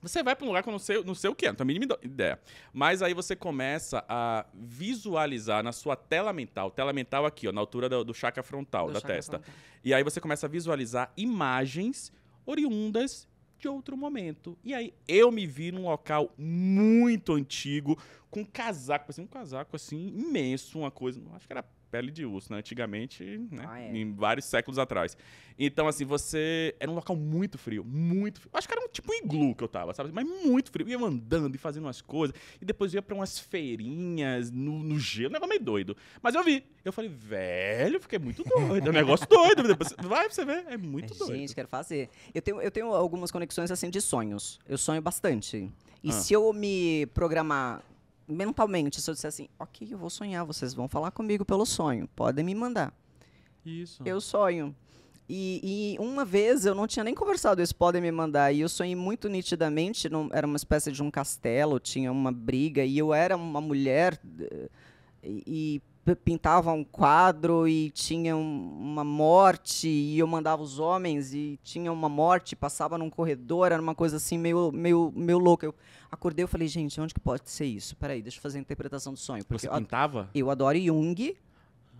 você vai para um lugar que eu não sei, não sei o que é, não tenho a mínima ideia. Mas aí você começa a visualizar na sua tela mental, tela mental aqui, ó, na altura do, do chakra frontal do da chakra testa. Frontal. E aí você começa a visualizar imagens oriundas de outro momento. E aí eu me vi num local muito antigo, com um casaco, assim, um casaco assim imenso, uma coisa, acho que era pele de urso, né? Antigamente, né? Ah, é. em vários séculos atrás. Então, assim, você. Era um local muito frio, muito frio. Acho que era um tipo iglu que eu tava, sabe? Mas muito frio. ia andando e fazendo umas coisas. E depois ia pra umas feirinhas no, no gelo, um negócio meio doido. Mas eu vi. Eu falei, velho, fiquei muito doido. É um negócio doido. Depois, vai pra você ver, é muito Gente, é, doido. Gente, quero fazer. Eu tenho, eu tenho algumas conexões assim de sonhos. Eu sonho bastante. E ah. se eu me programar mentalmente, se eu disser assim, ok, eu vou sonhar, vocês vão falar comigo pelo sonho, podem me mandar. Isso. Eu sonho. E, e, uma vez eu não tinha nem conversado isso, podem me mandar. E eu sonhei muito nitidamente, não, era uma espécie de um castelo, tinha uma briga, e eu era uma mulher. Eh, e, e pintava um quadro e tinha uma morte e eu mandava os homens e tinha uma morte, passava num corredor, era uma coisa assim meio meio meio louca. Eu acordei, eu falei, gente, onde que pode ser isso? Peraí, deixa eu fazer a interpretação do sonho. Porque Você pintava? Eu adoro Jung.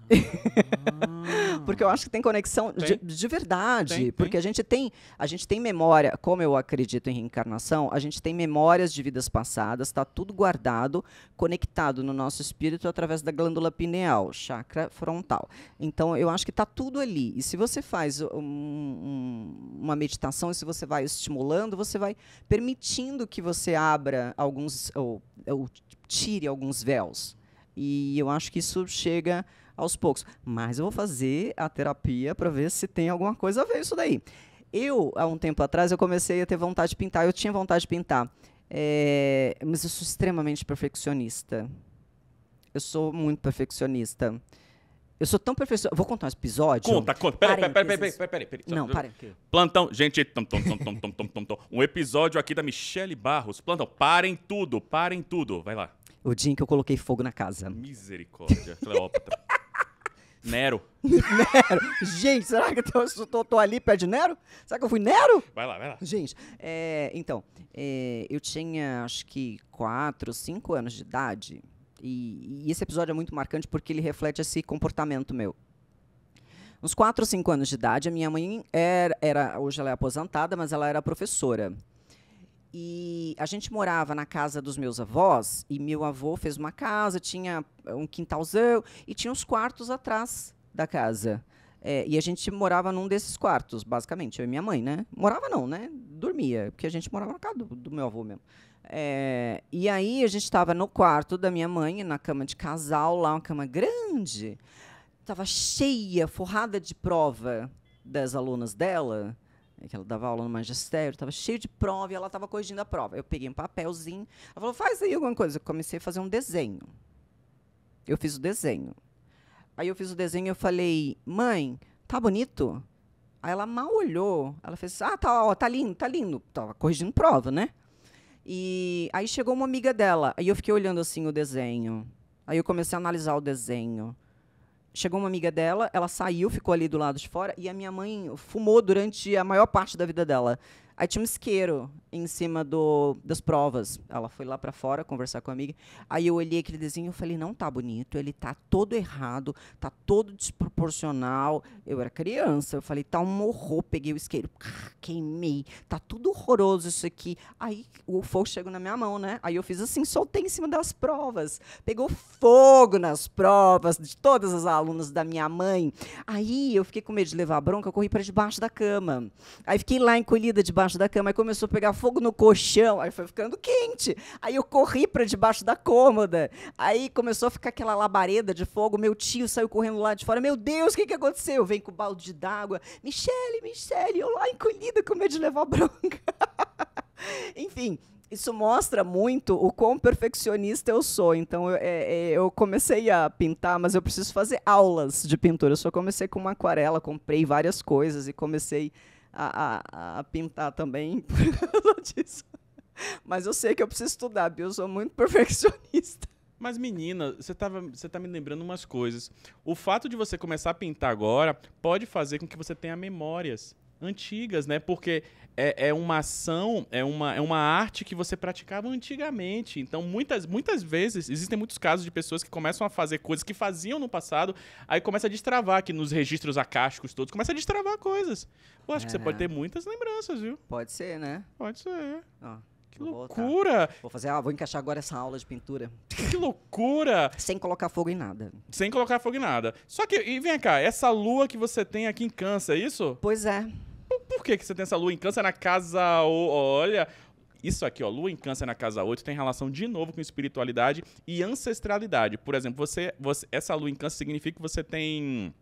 porque eu acho que tem conexão de, de, verdade. Tem, porque tem. A, gente tem, a gente tem memória, como eu acredito em reencarnação, a gente tem memórias de vidas passadas, está tudo guardado, conectado no nosso espírito através da glândula pineal, chakra frontal. Então, eu acho que está tudo ali. E se você faz um, um, uma meditação, e se você vai estimulando, você vai permitindo que você abra alguns, ou, ou tire alguns véus. E eu acho que isso chega aos poucos. Mas eu vou fazer a terapia para ver se tem alguma coisa a ver isso daí. Eu, há um tempo atrás, eu comecei a ter vontade de pintar. Eu tinha vontade de pintar. É, mas eu sou extremamente perfeccionista. Eu sou muito perfeccionista. Eu sou tão perfeccionista. Vou contar um episódio? Conta, conta. Peraí, peraí, peraí, peraí, peraí, peraí, peraí. Não, parem. Plantão, gente, tom, tom, tom, tom, tom, tom, tom. um episódio aqui da Michelle Barros. Plantão, parem tudo, parem tudo. Vai lá. O dia em que eu coloquei fogo na casa. Misericórdia, Cleópatra. Nero. Nero. Gente, será que eu tô, tô, ali perto de Nero? Será que eu fui Nero? Vai lá, vai lá. Gente, é, então, é, eu tinha acho que 4, 5 anos de idade. E, e, esse episódio é muito marcante porque ele reflete esse comportamento meu. Uns 4 ou 5 anos de idade, a minha mãe era, era, Hoje ela é aposentada, mas ela era professora. E a gente morava na casa dos meus avós, e meu avô fez uma casa, tinha um quintalzão, e tinha uns quartos atrás da casa. É, e a gente morava num desses quartos, basicamente, eu e minha mãe, né? Morava não, né? Dormia, porque a gente morava na casa do, do meu avô mesmo. É, e aí a gente estava no quarto da minha mãe, na cama de casal, lá uma cama grande. Estava cheia, forrada de prova das alunas dela. Né, que ela dava aula no magistério, estava cheio de prova e ela estava corrigindo a prova. Eu peguei um papelzinho, ela falou, faz aí alguma coisa. Eu comecei a fazer um desenho. Eu fiz o desenho. Aí eu fiz o desenho e eu falei, mãe, tá bonito? Aí ela mal olhou. Ela fez, ah, tá, ó, tá lindo, tá lindo. estava corrigindo prova, né? E aí chegou uma amiga dela. Aí eu fiquei olhando assim o desenho. Aí eu comecei a analisar o desenho chegou uma amiga dela, ela saiu, ficou ali do lado de fora, e a minha mãe fumou durante a maior parte da vida dela. Aí tinha um isqueiro em cima do, das provas. Ela foi lá para fora conversar com a amiga. Aí eu olhei aquele desenho e falei: "Não tá bonito, ele tá todo errado, tá todo desproporcional". Eu era criança, eu falei: "Tá um horror". Peguei o isqueiro, queimei. Tá tudo horroroso isso aqui. Aí o fogo chegou na minha mão, né? Aí eu fiz assim, soltei em cima das provas. Pegou fogo nas provas de todas as alunas da minha mãe. Aí eu fiquei com medo de levar bronca, eu corri para debaixo da cama. Aí fiquei lá encolhida debaixo da cama, aí começou a pegar fogo fogo no colchão. Aí foi ficando quente. Aí eu corri para debaixo da cômoda. Aí começou a ficar aquela labareda de fogo. Meu tio saiu correndo lá de fora. Meu Deus, o que, que aconteceu? Vem com o balde d'água. Michele, Michele, eu lá encolhida com medo de levar bronca. Enfim, isso mostra muito o quão perfeccionista eu sou. Então, eu, é, é, eu, comecei a pintar, mas eu preciso fazer aulas de pintura. Eu só comecei com uma aquarela, comprei várias coisas e comecei a, a, a pintar também por causa disso. Mas eu sei que eu preciso estudar, porque eu sou muito perfeccionista. Mas, menina, você, tava, você tá me lembrando umas coisas. O fato de você começar a pintar agora pode fazer com que você tenha memórias antigas, né? Porque é, é, uma ação, é uma, é uma arte que você praticava antigamente. Então, muitas, muitas vezes, existem muitos casos de pessoas que começam a fazer coisas que faziam no passado, aí começa a destravar aqui nos registros acásticos todos, começa a destravar coisas. Eu acho é. que você pode é. ter muitas lembranças, viu? Pode ser, né? Pode ser. Que loucura! Vou fazer, ah, vou encaixar agora essa aula de pintura. Que loucura! Sem colocar fogo em nada. Sem colocar fogo em nada. Só que, e vem cá, essa lua que você tem aqui em Câncer, é isso? Pois é por que, que você tem essa lua em câncer na casa. Olha, isso aqui, ó, lua em câncer na casa 8 tem relação de novo com espiritualidade e ancestralidade. Por exemplo, você, você essa lua em câncer significa que você tem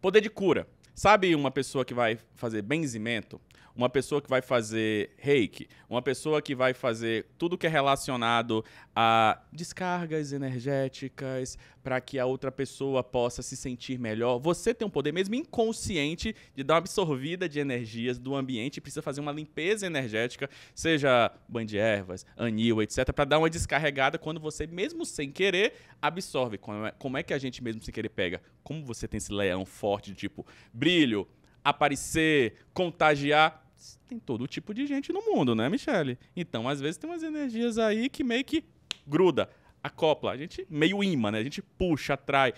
poder de cura. Sabe uma pessoa que vai fazer benzimento? uma pessoa que vai fazer reiki, uma pessoa que vai fazer tudo que é relacionado a descargas energéticas para que a outra pessoa possa se sentir melhor. Você tem um poder mesmo inconsciente de dar uma absorvida de energias do ambiente, e precisa fazer uma limpeza energética, seja banho de ervas, anil, etc, para dar uma descarregada quando você mesmo sem querer absorve. Como é, como é que a gente mesmo sem querer pega? Como você tem esse leão forte, tipo brilho, aparecer, contagiar, tem todo tipo de gente no mundo, né, Michele? Então, às vezes, tem umas energias aí que meio que gruda, acopla. A gente meio imã, né? A gente puxa, atrai.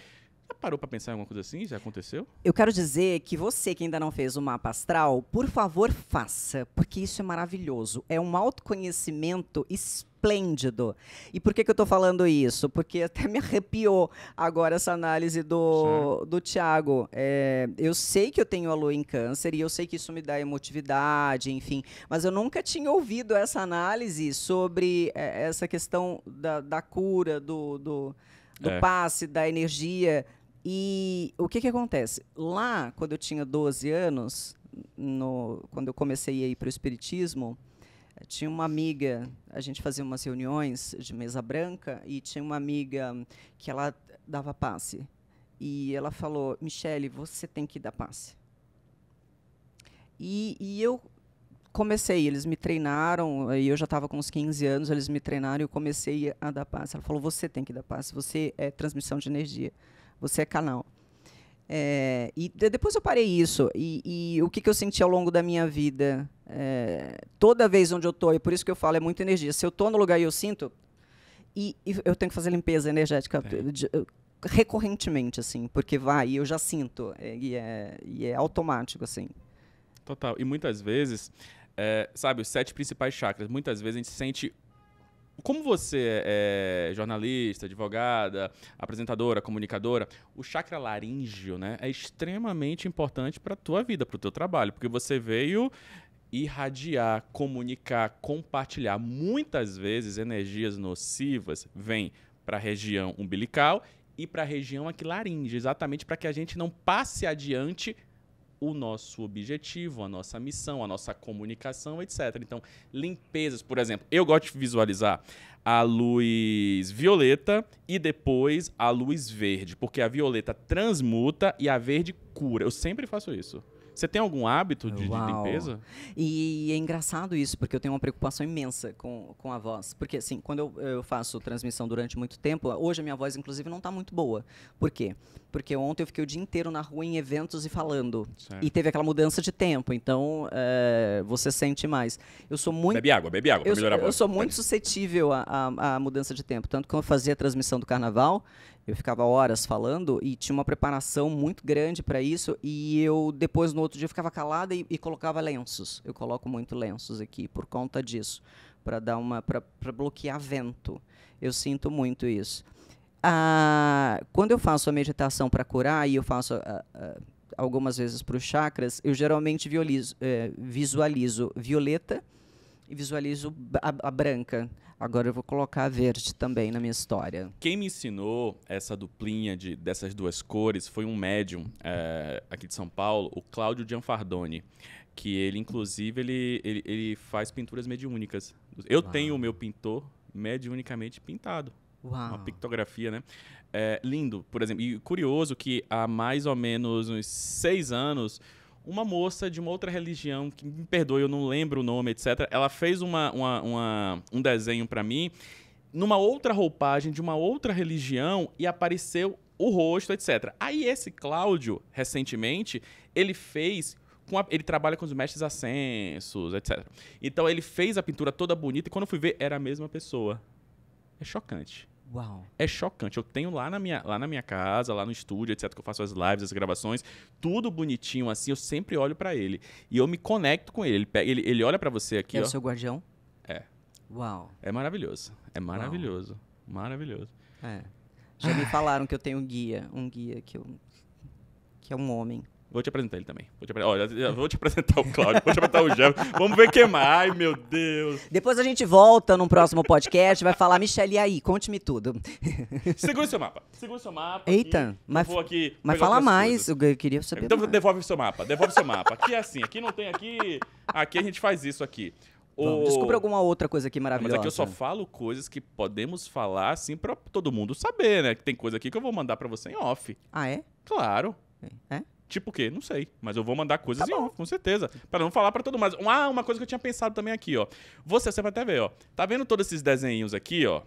Já parou para pensar em alguma coisa assim? Já aconteceu? Eu quero dizer que você que ainda não fez o mapa astral, por favor, faça, porque isso é maravilhoso. É um autoconhecimento espiritual esplêndido. E por que, que eu estou falando isso? Porque até me arrepiou agora essa análise do, do Tiago. É, eu sei que eu tenho a lua em câncer e eu sei que isso me dá emotividade, enfim, mas eu nunca tinha ouvido essa análise sobre é, essa questão da, da cura, do, do, do é. passe, da energia. E o que, que acontece? Lá, quando eu tinha 12 anos, no, quando eu comecei a ir para o Espiritismo, tinha uma amiga, a gente fazia umas reuniões de mesa branca e tinha uma amiga que ela dava passe. E ela falou: Michele, você tem que dar passe. E, e eu comecei, eles me treinaram, e eu já estava com uns 15 anos, eles me treinaram e eu comecei a dar passe. Ela falou: você tem que dar passe, você é transmissão de energia, você é canal. É, e depois eu parei isso. E, e, o que, que eu senti ao longo da minha vida? É, toda vez onde eu estou, e por isso que eu falo, é muita energia. Se eu estou no lugar e eu sinto, e, e, eu tenho que fazer limpeza energética é. recorrentemente, assim, porque vai, e eu já sinto, é, e, é, e é automático, assim. Total. E muitas vezes, é, sabe, os sete principais chakras, muitas vezes a gente sente como você é, é jornalista, advogada, apresentadora, comunicadora, o chakra laríngeo, né, é extremamente importante para a tua vida, para o teu trabalho, porque você veio irradiar, comunicar, compartilhar muitas vezes energias nocivas vêm para a região umbilical e para a região aqui laringe, exatamente para que a gente não passe adiante o nosso objetivo, a nossa missão, a nossa comunicação, etc. Então, limpezas, por exemplo, eu gosto de visualizar a luz violeta e depois a luz verde, porque a violeta transmuta e a verde cura. Eu sempre faço isso. Você tem algum hábito de, de, limpeza? E é engraçado isso, porque eu tenho uma preocupação imensa com, com a voz. Porque, assim, quando eu, eu faço transmissão durante muito tempo, hoje a minha voz, inclusive, não está muito boa. Por quê? Porque ontem eu fiquei o dia inteiro na rua em eventos e falando. Certo. E teve aquela mudança de tempo, então eh, você sente mais. Eu sou muito. Bebe água, bebe água, eu, melhorar a voz. Eu sou muito suscetível à, à, à mudança de tempo. Tanto que eu fazia a transmissão do carnaval, eu ficava horas falando e tinha uma preparação muito grande para isso. E eu depois no outro dia ficava calada e, e, colocava lenços. Eu coloco muito lenços aqui por conta disso, para dar uma para bloquear vento. Eu sinto muito isso. Ah, quando eu faço a meditação para curar e eu faço ah, ah, algumas vezes para os chakras, eu geralmente violizo, eh, visualizo violeta e visualizo a, a, branca. Agora eu vou colocar a verde também na minha história. Quem me ensinou essa duplinha de, dessas duas cores foi um médium é, aqui de São Paulo, o Cláudio Gianfardoni, que ele, inclusive, ele, ele, ele faz pinturas mediúnicas. Eu Uau. tenho o meu pintor mediunicamente pintado. Uau. Uma pictografia, né? É, lindo, por exemplo. E curioso que há mais ou menos uns seis anos uma moça de uma outra religião, que me perdoe, eu não lembro o nome, etc. Ela fez uma, uma, uma um desenho para mim, numa outra roupagem de uma outra religião, e apareceu o rosto, etc. Aí esse Cláudio, recentemente, ele fez a, ele trabalha com os mestres ascensos, etc. Então ele fez a pintura toda bonita e quando eu fui ver era a mesma pessoa. É chocante. Uau. É chocante. Eu tenho lá na, minha, lá na minha casa, lá no estúdio, etc., que eu faço as lives, as gravações, tudo bonitinho assim. Eu sempre olho para ele. E eu me conecto com ele. Ele, pega, ele, ele olha para você aqui. É ó. o seu guardião? É. Uau. É maravilhoso. É maravilhoso. Uau. Maravilhoso. É. Já me falaram que eu tenho um guia, um guia que, eu, que é um homem. Vou te apresentar ele também. Vou te, Olha, vou te apresentar o Cláudio, vou te apresentar o Jeff. Vamos ver quem mais. Ai, meu Deus. Depois a gente volta num próximo podcast, vai falar, Michele, aí, conte-me tudo. Segura seu mapa. Segura seu mapa. Eita, aqui. mas. vou aqui mas fala mais, coisas. eu queria saber. Então mais. devolve seu mapa, devolve seu mapa. Aqui é assim, aqui não tem aqui. Aqui a gente faz isso aqui. o... Descubra alguma outra coisa aqui maravilhosa. Mas aqui eu só falo coisas que podemos falar, assim, pra todo mundo saber, né? Que tem coisa aqui que eu vou mandar pra você em off. Ah, é? Claro. É? Tipo o quê? Não sei. Mas eu vou mandar coisas tá em off, com certeza. Para não falar para todo mundo. Ah, uma coisa que eu tinha pensado também aqui, ó. Você, você vai até ver, ó. Tá vendo todos esses desenhinhos aqui, ó?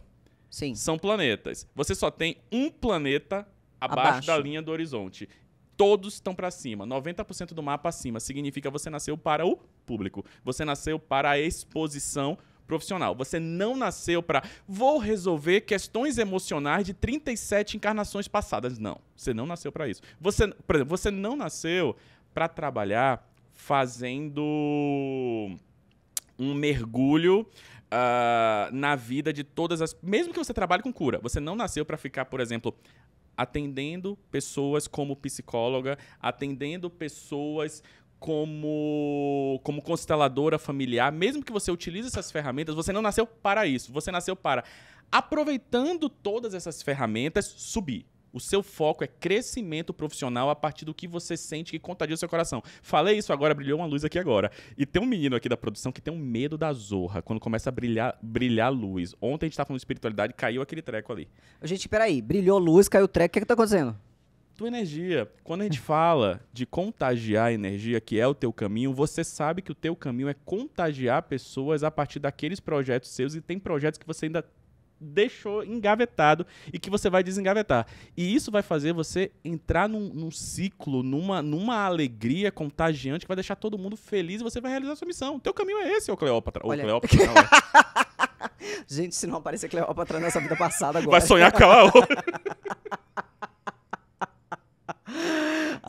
Sim. São planetas. Você só tem um planeta abaixo, abaixo. da linha do horizonte. Todos estão para cima. 90% do mapa acima. Significa você nasceu para o público. Você nasceu para a exposição profissional. Você não nasceu para vou resolver questões emocionais de 37 encarnações passadas. Não, você não nasceu para isso. Você, por exemplo, você não nasceu para trabalhar fazendo um mergulho uh, na vida de todas as. Mesmo que você trabalhe com cura, você não nasceu para ficar, por exemplo, atendendo pessoas como psicóloga, atendendo pessoas como, como consteladora familiar, mesmo que você utilize essas ferramentas, você não nasceu para isso. Você nasceu para, aproveitando todas essas ferramentas, subir. O seu foco é crescimento profissional a partir do que você sente que contagia o seu coração. Falei isso agora, brilhou uma luz aqui agora. E tem um menino aqui da produção que tem um medo da zorra quando começa a brilhar, brilhar luz. Ontem a gente estava falando de espiritualidade, caiu aquele treco ali. Gente, peraí, brilhou luz, caiu treco, o que, é que tá acontecendo? tua energia. Quando a gente fala de contagiar a energia, que é o teu caminho, você sabe que o teu caminho é contagiar pessoas a partir daqueles projetos seus e tem projetos que você ainda deixou engavetado e que você vai desengavetar. E isso vai fazer você entrar num, num, ciclo, numa, numa alegria contagiante que vai deixar todo mundo feliz e você vai realizar a sua missão. O teu caminho é esse, ô Cleópatra. Ô Cleópatra, não, é. Gente, se não aparecer Cleópatra nessa vida passada agora. Vai sonhar com a outra.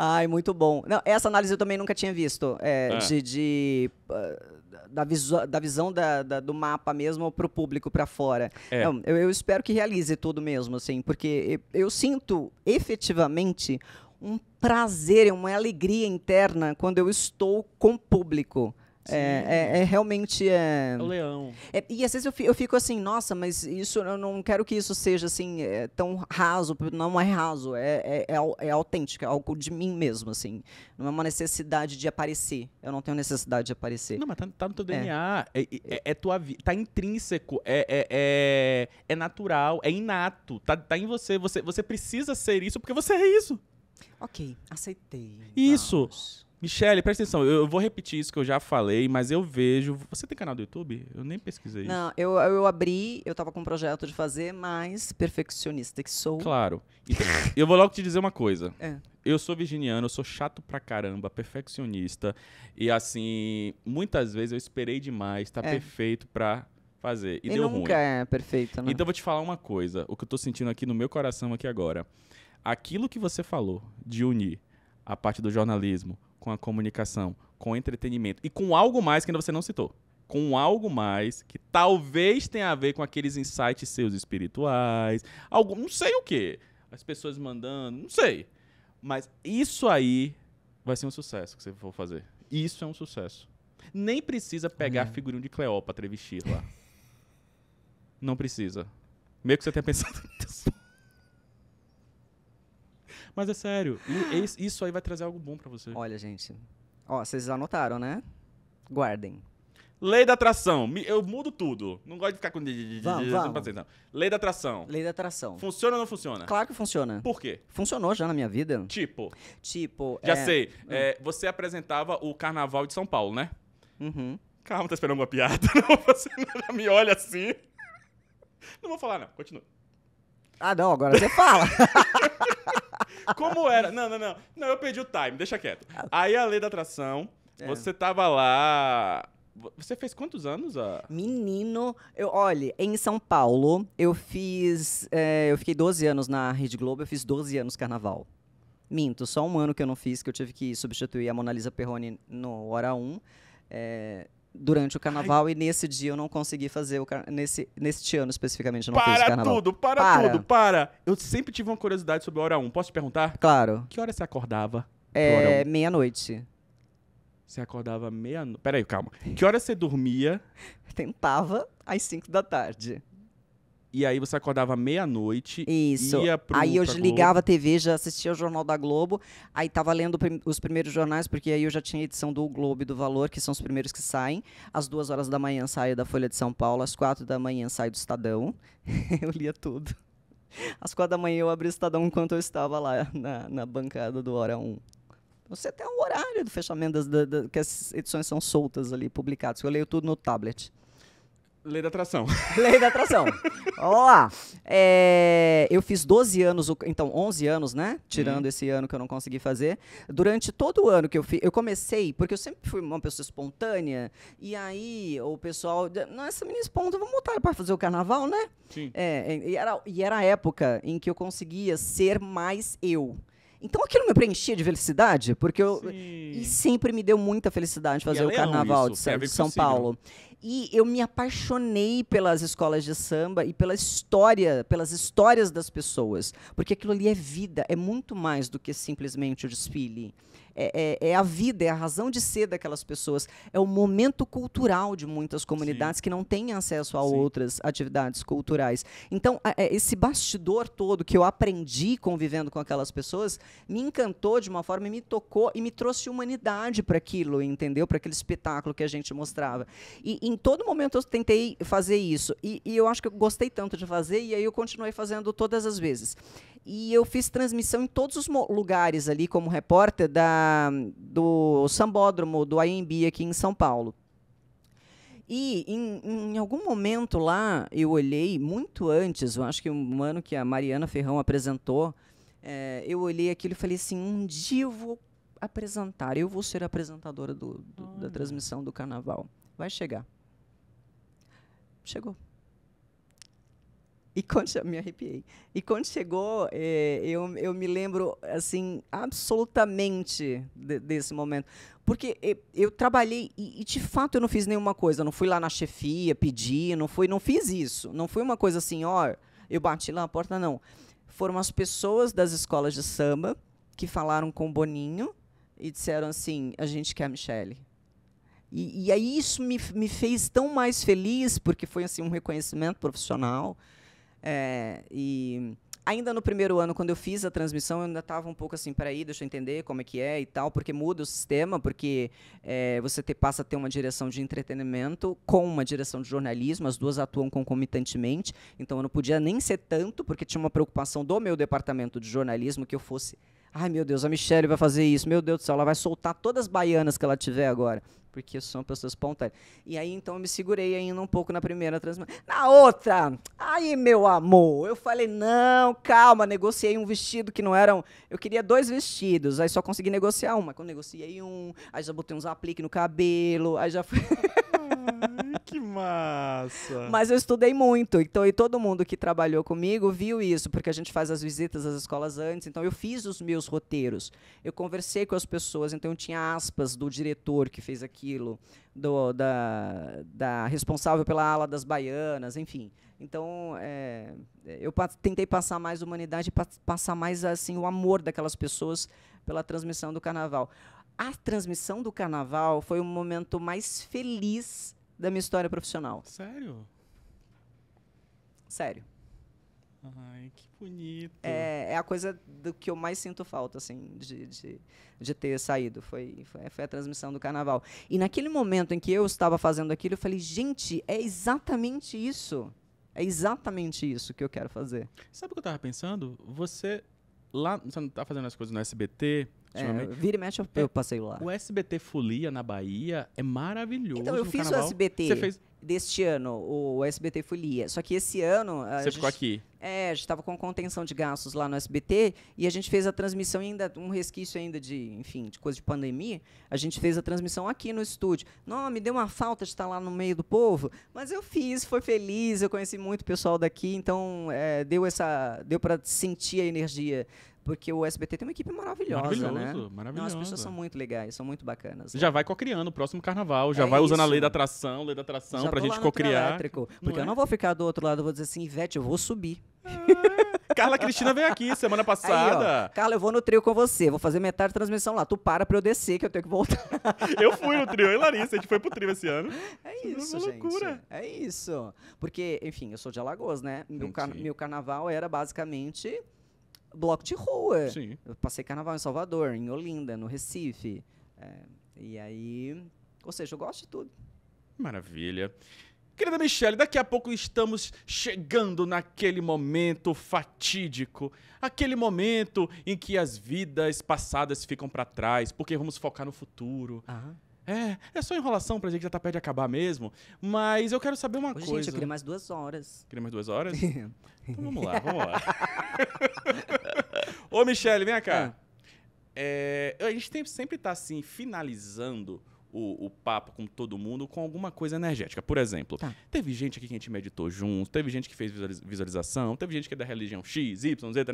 Ai, muito bom. Não, essa análise eu também nunca tinha visto. É, é. De, de ah, da, visu, da visão da, da, do mapa mesmo para o público para fora. É. Não, eu, eu, espero que realize tudo mesmo, assim, porque eu, eu sinto efetivamente um prazer, uma alegria interna quando eu estou com público. É, é, é, realmente é, é. O leão. É, e às vezes eu fico, eu fico, assim, nossa, mas isso eu não quero que isso seja assim é, tão raso, não é raso, é, é, é, autêntico, é algo de mim mesmo, assim. Não é uma necessidade de aparecer. Eu não tenho necessidade de aparecer. Não, mas tá, tá no teu DNA, é, tua vida, tá intrínseco, é, é, natural, é inato, tá, tá em você, você, você precisa ser isso porque você é isso. Ok, aceitei. Isso. Vamos. Michele, presta atenção, eu, vou repetir isso que eu já falei, mas eu vejo. Você tem canal do YouTube? Eu nem pesquisei isso. Não, eu, eu abri, eu tava com um projeto de fazer, mas perfeccionista que sou. Claro. Então, eu vou logo te dizer uma coisa. É. Eu sou virginiano, eu sou chato pra caramba, perfeccionista. E assim, muitas vezes eu esperei demais, tá é. perfeito pra fazer. E, e deu nunca ruim. é perfeito, né? Então eu vou te falar uma coisa, o que eu tô sentindo aqui no meu coração aqui agora. Aquilo que você falou de unir a parte do jornalismo com a comunicação, com entretenimento e com algo mais que ainda você não citou. Com algo mais que talvez tenha a ver com aqueles insights seus espirituais, algo, não sei o que. As pessoas mandando, não sei. Mas isso aí vai ser um sucesso que você for fazer. Isso é um sucesso. Nem precisa pegar uhum. figurinho de Cleópatra e vestir lá. não precisa. Meio que você tenha pensado nisso. Mas é sério, é isso aí vai trazer algo bom para você. Olha, gente. Ó, vocês anotaram, né? Guardem. Lei da atração. Eu mudo tudo. Não gosto de ficar com. Vamos, vamos. Lei da atração. Lei da atração. Funciona ou não funciona? Claro que funciona. Por quê? Funcionou já na minha vida. Tipo. Tipo. Já é... sei. Hum. É, você apresentava o carnaval de São Paulo, né? Uhum. Calma, tá esperando alguma piada. você não me olha assim. Não vou falar, não. Continua. Ah, não, agora você fala. Como era? Não, não, não. Não, eu perdi o time, deixa quieto. Ah. Aí a lei da atração, é. você tava lá. Você fez quantos anos? A... Menino, eu, olha, em São Paulo, eu fiz. É, eu fiquei 12 anos na Rede Globo, eu fiz 12 anos carnaval. Minto, só um ano que eu não fiz, que eu tive que substituir a Monalisa Perrone no Hora 1. É, durante o carnaval Ai. e nesse dia eu não consegui fazer o car... nesse neste ano especificamente eu não para fiz o carnaval. Tudo, para, para tudo, para. Eu sempre tive uma curiosidade sobre a hora 1. Um. Posso te perguntar? Claro. Que hora você acordava? É, meia-noite. Você acordava meia-noite. Peraí, calma. Que hora você dormia? Tentava às 5 da tarde. E aí você acordava meia-noite. Isso. Ia pro, aí eu desligava a TV, já assistia o Jornal da Globo. Aí tava lendo prim os primeiros jornais, porque aí eu já tinha edição do Globo e do Valor, que são os primeiros que saem. Às duas horas da manhã saio da Folha de São Paulo, às quatro da manhã saio do Estadão. eu lia tudo. Às quatro da manhã eu abri o Estadão enquanto eu estava lá na, na bancada do Hora 1. Você tem um horário do fechamento das, das que as edições são soltas ali, publicadas. Eu leio tudo no tablet. Lei da atração. Lei da atração. Olá. É, eu fiz 12 anos, então 11 anos, né? Tirando hum. esse ano que eu não consegui fazer. Durante todo o ano que eu fiz, eu comecei, porque eu sempre fui uma pessoa espontânea. E aí o pessoal, nossa, menina espontânea, vamos botar para fazer o carnaval, né? Sim. É, e, era, e era a época em que eu conseguia ser mais eu. Então aquilo me preenchia de felicidade, porque eu. Sim. E sempre me deu muita felicidade fazer é o carnaval isso, de, São Paulo. E eu me apaixonei pelas escolas de samba e pela história, pelas histórias das pessoas, porque aquilo ali é vida, é muito mais do que simplesmente o desfile. É, é, é, a vida, é a razão de ser daquelas pessoas, é o momento cultural de muitas comunidades Sim. que não têm acesso a Sim. outras atividades culturais. Então, a, a, é, esse bastidor todo que eu aprendi convivendo com aquelas pessoas me encantou de uma forma e me tocou e me trouxe humanidade para aquilo, entendeu? Para aquele espetáculo que a gente mostrava. E, em todo momento eu tentei fazer isso. E, e, eu acho que eu gostei tanto de fazer, e aí eu continuei fazendo todas as vezes. E eu fiz transmissão em todos os lugares ali, como repórter, da, do Sambódromo, do AMB aqui em São Paulo. E em, em, algum momento lá, eu olhei, muito antes, eu acho que um ano que a Mariana Ferrão apresentou, é, eu olhei aquilo e falei assim: um dia eu vou apresentar, eu vou ser apresentadora do, do, da transmissão do carnaval. Vai chegar chegou. E quando me arrepiei. E quando chegou, é, eu, eu me lembro assim absolutamente de, desse momento, porque eh, eu, trabalhei e, e, de fato eu não fiz nenhuma coisa, não fui lá na chefia pedir, não fui, não fiz isso, não foi uma coisa assim, ó, eu bati lá na porta não. Foram as pessoas das escolas de samba que falaram com o Boninho e disseram assim, a gente quer a Michelle. E, e aí isso me, me fez tão mais feliz, porque foi assim um reconhecimento profissional. É, e ainda no primeiro ano, quando eu fiz a transmissão, eu ainda estava um pouco assim, peraí, deixa eu entender como é que é e tal, porque muda o sistema, porque é, você te, passa a ter uma direção de entretenimento com uma direção de jornalismo, as duas atuam concomitantemente, então eu não podia nem ser tanto, porque tinha uma preocupação do meu departamento de jornalismo que eu fosse Ai, meu Deus, a Michelle vai fazer isso. Meu Deus do céu, ela vai soltar todas as baianas que ela tiver agora. Porque são pessoas pontuais. E aí, então, eu me segurei ainda um pouco na primeira transmissão. Na outra, aí, meu amor, eu falei, não, calma, negociei um vestido que não eram... Eu queria dois vestidos, aí só consegui negociar um. Mas quando negociei um, aí já botei uns apliques no cabelo, aí já fui... que massa! Mas eu estudei muito, então e todo mundo que trabalhou comigo viu isso, porque a gente faz as visitas às escolas antes, então eu fiz os meus roteiros. Eu conversei com as pessoas, então eu tinha aspas do diretor que fez aquilo, do, da, da responsável pela ala das baianas, enfim. Então, é, eu pa tentei passar mais humanidade, pa passar mais assim o amor daquelas pessoas pela transmissão do carnaval a transmissão do carnaval foi o momento mais feliz da minha história profissional. Sério? Sério. Ai, que bonito. É, é a coisa do que eu mais sinto falta, assim, de, de, de ter saído. Foi, foi, foi, a transmissão do carnaval. E naquele momento em que eu estava fazendo aquilo, eu falei, gente, é exatamente isso. É exatamente isso que eu quero fazer. Sabe o que eu estava pensando? Você, lá, você não está fazendo as coisas no SBT, é, vira e mexe, eu, eu passei lá. O SBT Folia na Bahia é maravilhoso. Então, eu fiz carnaval. o SBT. Você fez deste ano, o SBT Folia. Só que esse ano. Você ficou aqui? É, a gente estava com contenção de gastos lá no SBT e a gente fez a transmissão ainda, um resquício ainda de, enfim, de coisa de pandemia. A gente fez a transmissão aqui no estúdio. Não, me deu uma falta de estar lá no meio do povo, mas eu fiz, foi feliz, eu conheci muito pessoal daqui, então é, deu essa. deu para sentir a energia porque o SBT tem uma equipe maravilhosa, maravilhoso, né? Maravilhoso, Não, as pessoas são muito legais, são muito bacanas. Já né? vai cocriando o próximo carnaval, já é vai isso. usando a lei da atração, lei da atração já pra gente cocriar. porque eu é? não vou ficar do outro lado, eu vou dizer assim, Ivete, eu vou subir. Ah, é. Carla Cristina veio aqui semana passada. Aí, ó, Carla, eu vou no trio com você. Vou fazer metade da transmissão lá. Tu para pra eu descer, que eu tenho que voltar. eu fui no trio, hein, Larissa? A gente foi pro trio esse ano. É isso, é gente. Loucura. É isso. Porque, enfim, eu sou de Alagoas, né? Meu, car meu carnaval era basicamente bloco de rua. Sim. Eu passei carnaval em Salvador, em Olinda, no Recife. É, e aí. Ou seja, eu gosto de tudo. Maravilha. Querida Michelle, daqui a pouco estamos chegando naquele momento fatídico, aquele momento em que as vidas passadas ficam para trás, porque vamos focar no futuro. Aham. É, é só enrolação pra gente que já tá perto de acabar mesmo. Mas eu quero saber uma Ô, coisa. Gente, eu queria mais duas horas. Queria mais duas horas? então vamos lá, vamos lá. Ô, Michele, vem cá. É. É, a gente tem, sempre tá assim, finalizando o, o, papo com todo mundo com alguma coisa energética. Por exemplo, tá. teve gente aqui que a gente meditou junto, teve gente que fez visualização, teve gente que é da religião X, Y, Z,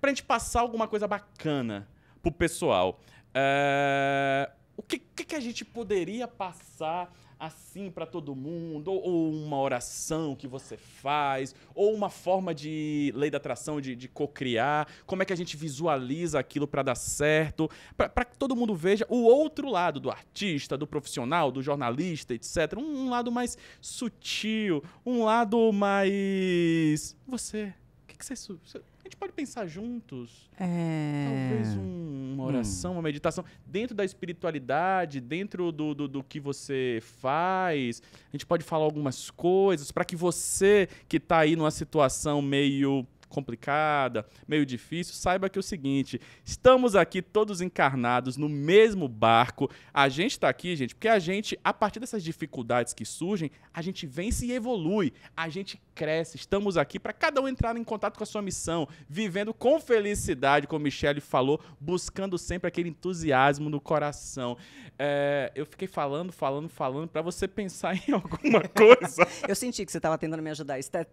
pra gente passar alguma coisa bacana pro pessoal. É o que, que, que a gente poderia passar assim para todo mundo? Ou, ou, uma oração que você faz? Ou uma forma de lei da atração, de, de cocriar? Como é que a gente visualiza aquilo para dar certo? Para que todo mundo veja o outro lado do artista, do profissional, do jornalista, etc. Um, um lado mais sutil, um lado mais. Você. O que, que você. A gente pode pensar juntos. É... Talvez um, uma oração, hum. uma meditação. Dentro da espiritualidade, dentro do, do, do, que você faz, a gente pode falar algumas coisas para que você que está aí numa situação meio complicada, meio difícil, saiba que é o seguinte: estamos aqui todos encarnados no mesmo barco. A gente está aqui, gente, porque a gente, a partir dessas dificuldades que surgem, a gente vence e evolui, a gente cresce. Estamos aqui para cada um entrar em contato com a sua missão, vivendo com felicidade, como Michele falou, buscando sempre aquele entusiasmo no coração. É, eu fiquei falando, falando, falando, para você pensar em alguma coisa. eu senti que você estava tentando me ajudar. Isso é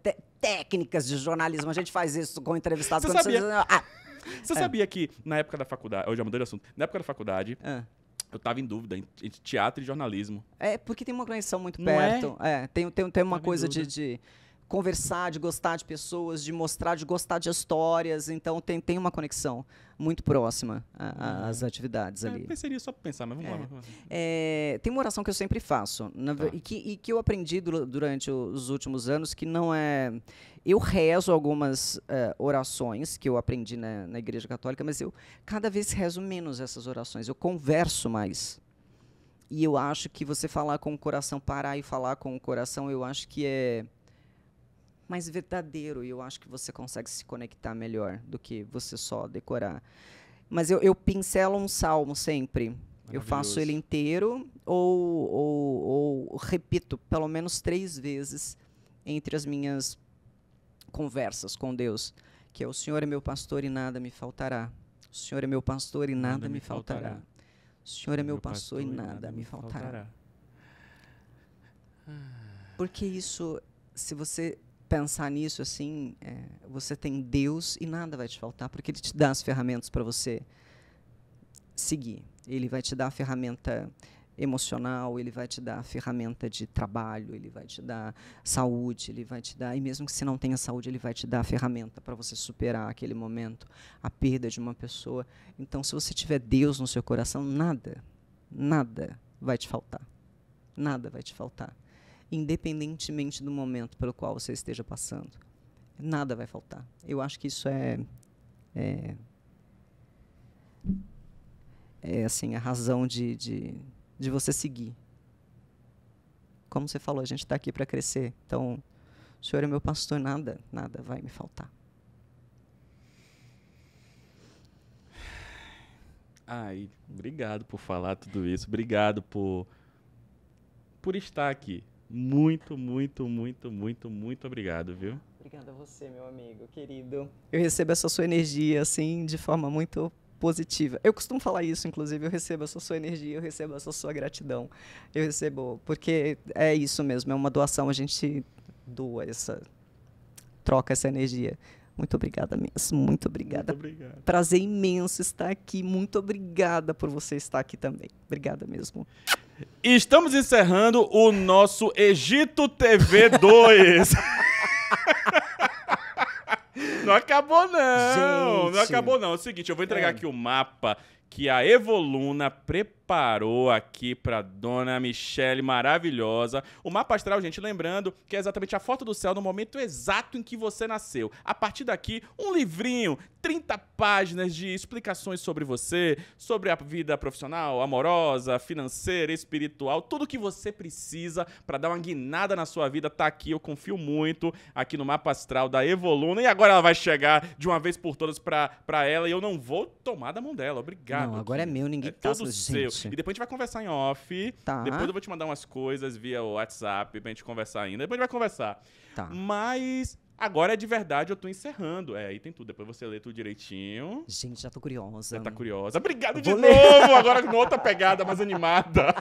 técnicas de jornalismo. A gente faz faz isso com entrevistado. Você sabia, você... Ah. Você é. sabia que na época da faculdade... Eu já mudei de assunto. Na época da faculdade... É. Eu estava em dúvida entre teatro e jornalismo. É, porque tem uma conexão muito Não é? perto. É? é tem, tem, tem uma coisa de, de conversar, de gostar de pessoas, de mostrar, de gostar de histórias. Então tem, tem uma conexão muito próxima uhum. às é. atividades é, ali. Eu pensaria só para pensar, mas vamos é. lá. É, tem uma oração que eu sempre faço na, tá. e, que, e, que, eu aprendi do, durante os últimos anos que não é. Eu rezo algumas uh, orações que eu aprendi na, na Igreja Católica, mas eu cada vez rezo menos essas orações. Eu converso mais e eu acho que você falar com o coração parar e falar com o coração eu acho que é mais verdadeiro. E eu acho que você consegue se conectar melhor do que você só decorar. Mas eu, eu pincelo um salmo sempre. Eu faço ele inteiro ou, ou, ou repito pelo menos três vezes entre as minhas conversas com Deus, que é o Senhor é meu pastor e nada me faltará. O Senhor é meu pastor e nada, nada me faltará. faltará. O Senhor é meu, meu pastor, pastor, e nada, nada me faltará. faltará. Porque isso, se você pensar nisso assim, é, você tem Deus e nada vai te faltar, porque Ele te dá as ferramentas para você seguir. Ele vai te dar a ferramenta emocional, ele vai te dar a ferramenta de trabalho, ele vai te dar saúde, ele vai te dar, e mesmo que você não tenha saúde, ele vai te dar a ferramenta para você superar aquele momento, a perda de uma pessoa. Então, se você tiver Deus no seu coração, nada, nada vai te faltar. Nada vai te faltar independentemente do momento pelo qual você esteja passando. Nada vai faltar. Eu acho que isso é, é, é assim, a razão de, de, de você seguir. Como você falou, a gente está aqui para crescer. Então, o senhor é meu pastor, nada, nada vai me faltar. Ai, obrigado por falar tudo isso. Obrigado por por estar aqui. Muito, muito, muito, muito, muito obrigado, viu? Obrigada a você, meu amigo, querido. Eu recebo essa sua energia, assim, de forma muito positiva. Eu costumo falar isso, inclusive, eu recebo essa sua energia, eu recebo essa sua gratidão. Eu recebo, porque é isso mesmo, é uma doação, a gente doa essa troca essa energia. Muito obrigada mesmo, muito obrigada. Muito obrigado. Prazer imenso estar aqui. Muito obrigada por você estar aqui também. Obrigada mesmo. Estamos encerrando o nosso Egito TV 2. Não acabou, não. Gente. Não acabou, não. É o seguinte, eu vou entregar é. aqui o mapa que a Evoluna preparou aqui para Dona Michele maravilhosa. O mapa astral, gente, lembrando que é exatamente a foto do céu no momento exato em que você nasceu. A partir daqui, um livrinho, 30 páginas de explicações sobre você, sobre a vida profissional, amorosa, financeira, espiritual, tudo que você precisa para dar uma guinada na sua vida tá aqui. Eu confio muito aqui no mapa astral da Evoluna e agora ela vai chegar de uma vez por todas para ela e eu não vou tomar da mão dela. Obrigado agora é meu, ninguém é tá todo gente. seu. E depois a gente vai conversar em off. Tá. Depois eu vou te mandar umas coisas via WhatsApp pra gente conversar ainda. Depois a gente vai conversar. Tá. Mas Agora é de verdade eu tô encerrando. É, aí tem tudo. Depois você lê tudo direitinho. Gente, já tô curiosa. Já tá curiosa. Obrigado de novo! Agora com outra pegada mais animada.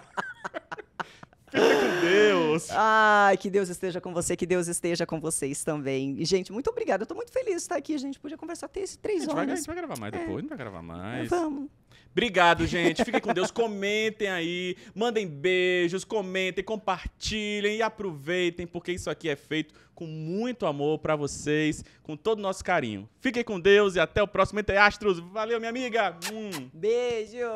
Fica com Deus. Ai, que Deus esteja com você, que Deus esteja com vocês também. E, gente, muito obrigada. Eu tô muito feliz de estar aqui. A gente podia conversar até esse três horas. a gente vai gravar mais é. depois, não vai gravar mais. Vamos. Obrigado, gente. Fiquem com Deus. Comentem aí, mandem beijos, comentem, compartilhem e aproveitem, porque isso aqui é feito com muito amor para vocês, com todo o nosso carinho. Fiquem com Deus e até o próximo Entre Astros. Valeu, minha amiga. Hum. Beijo.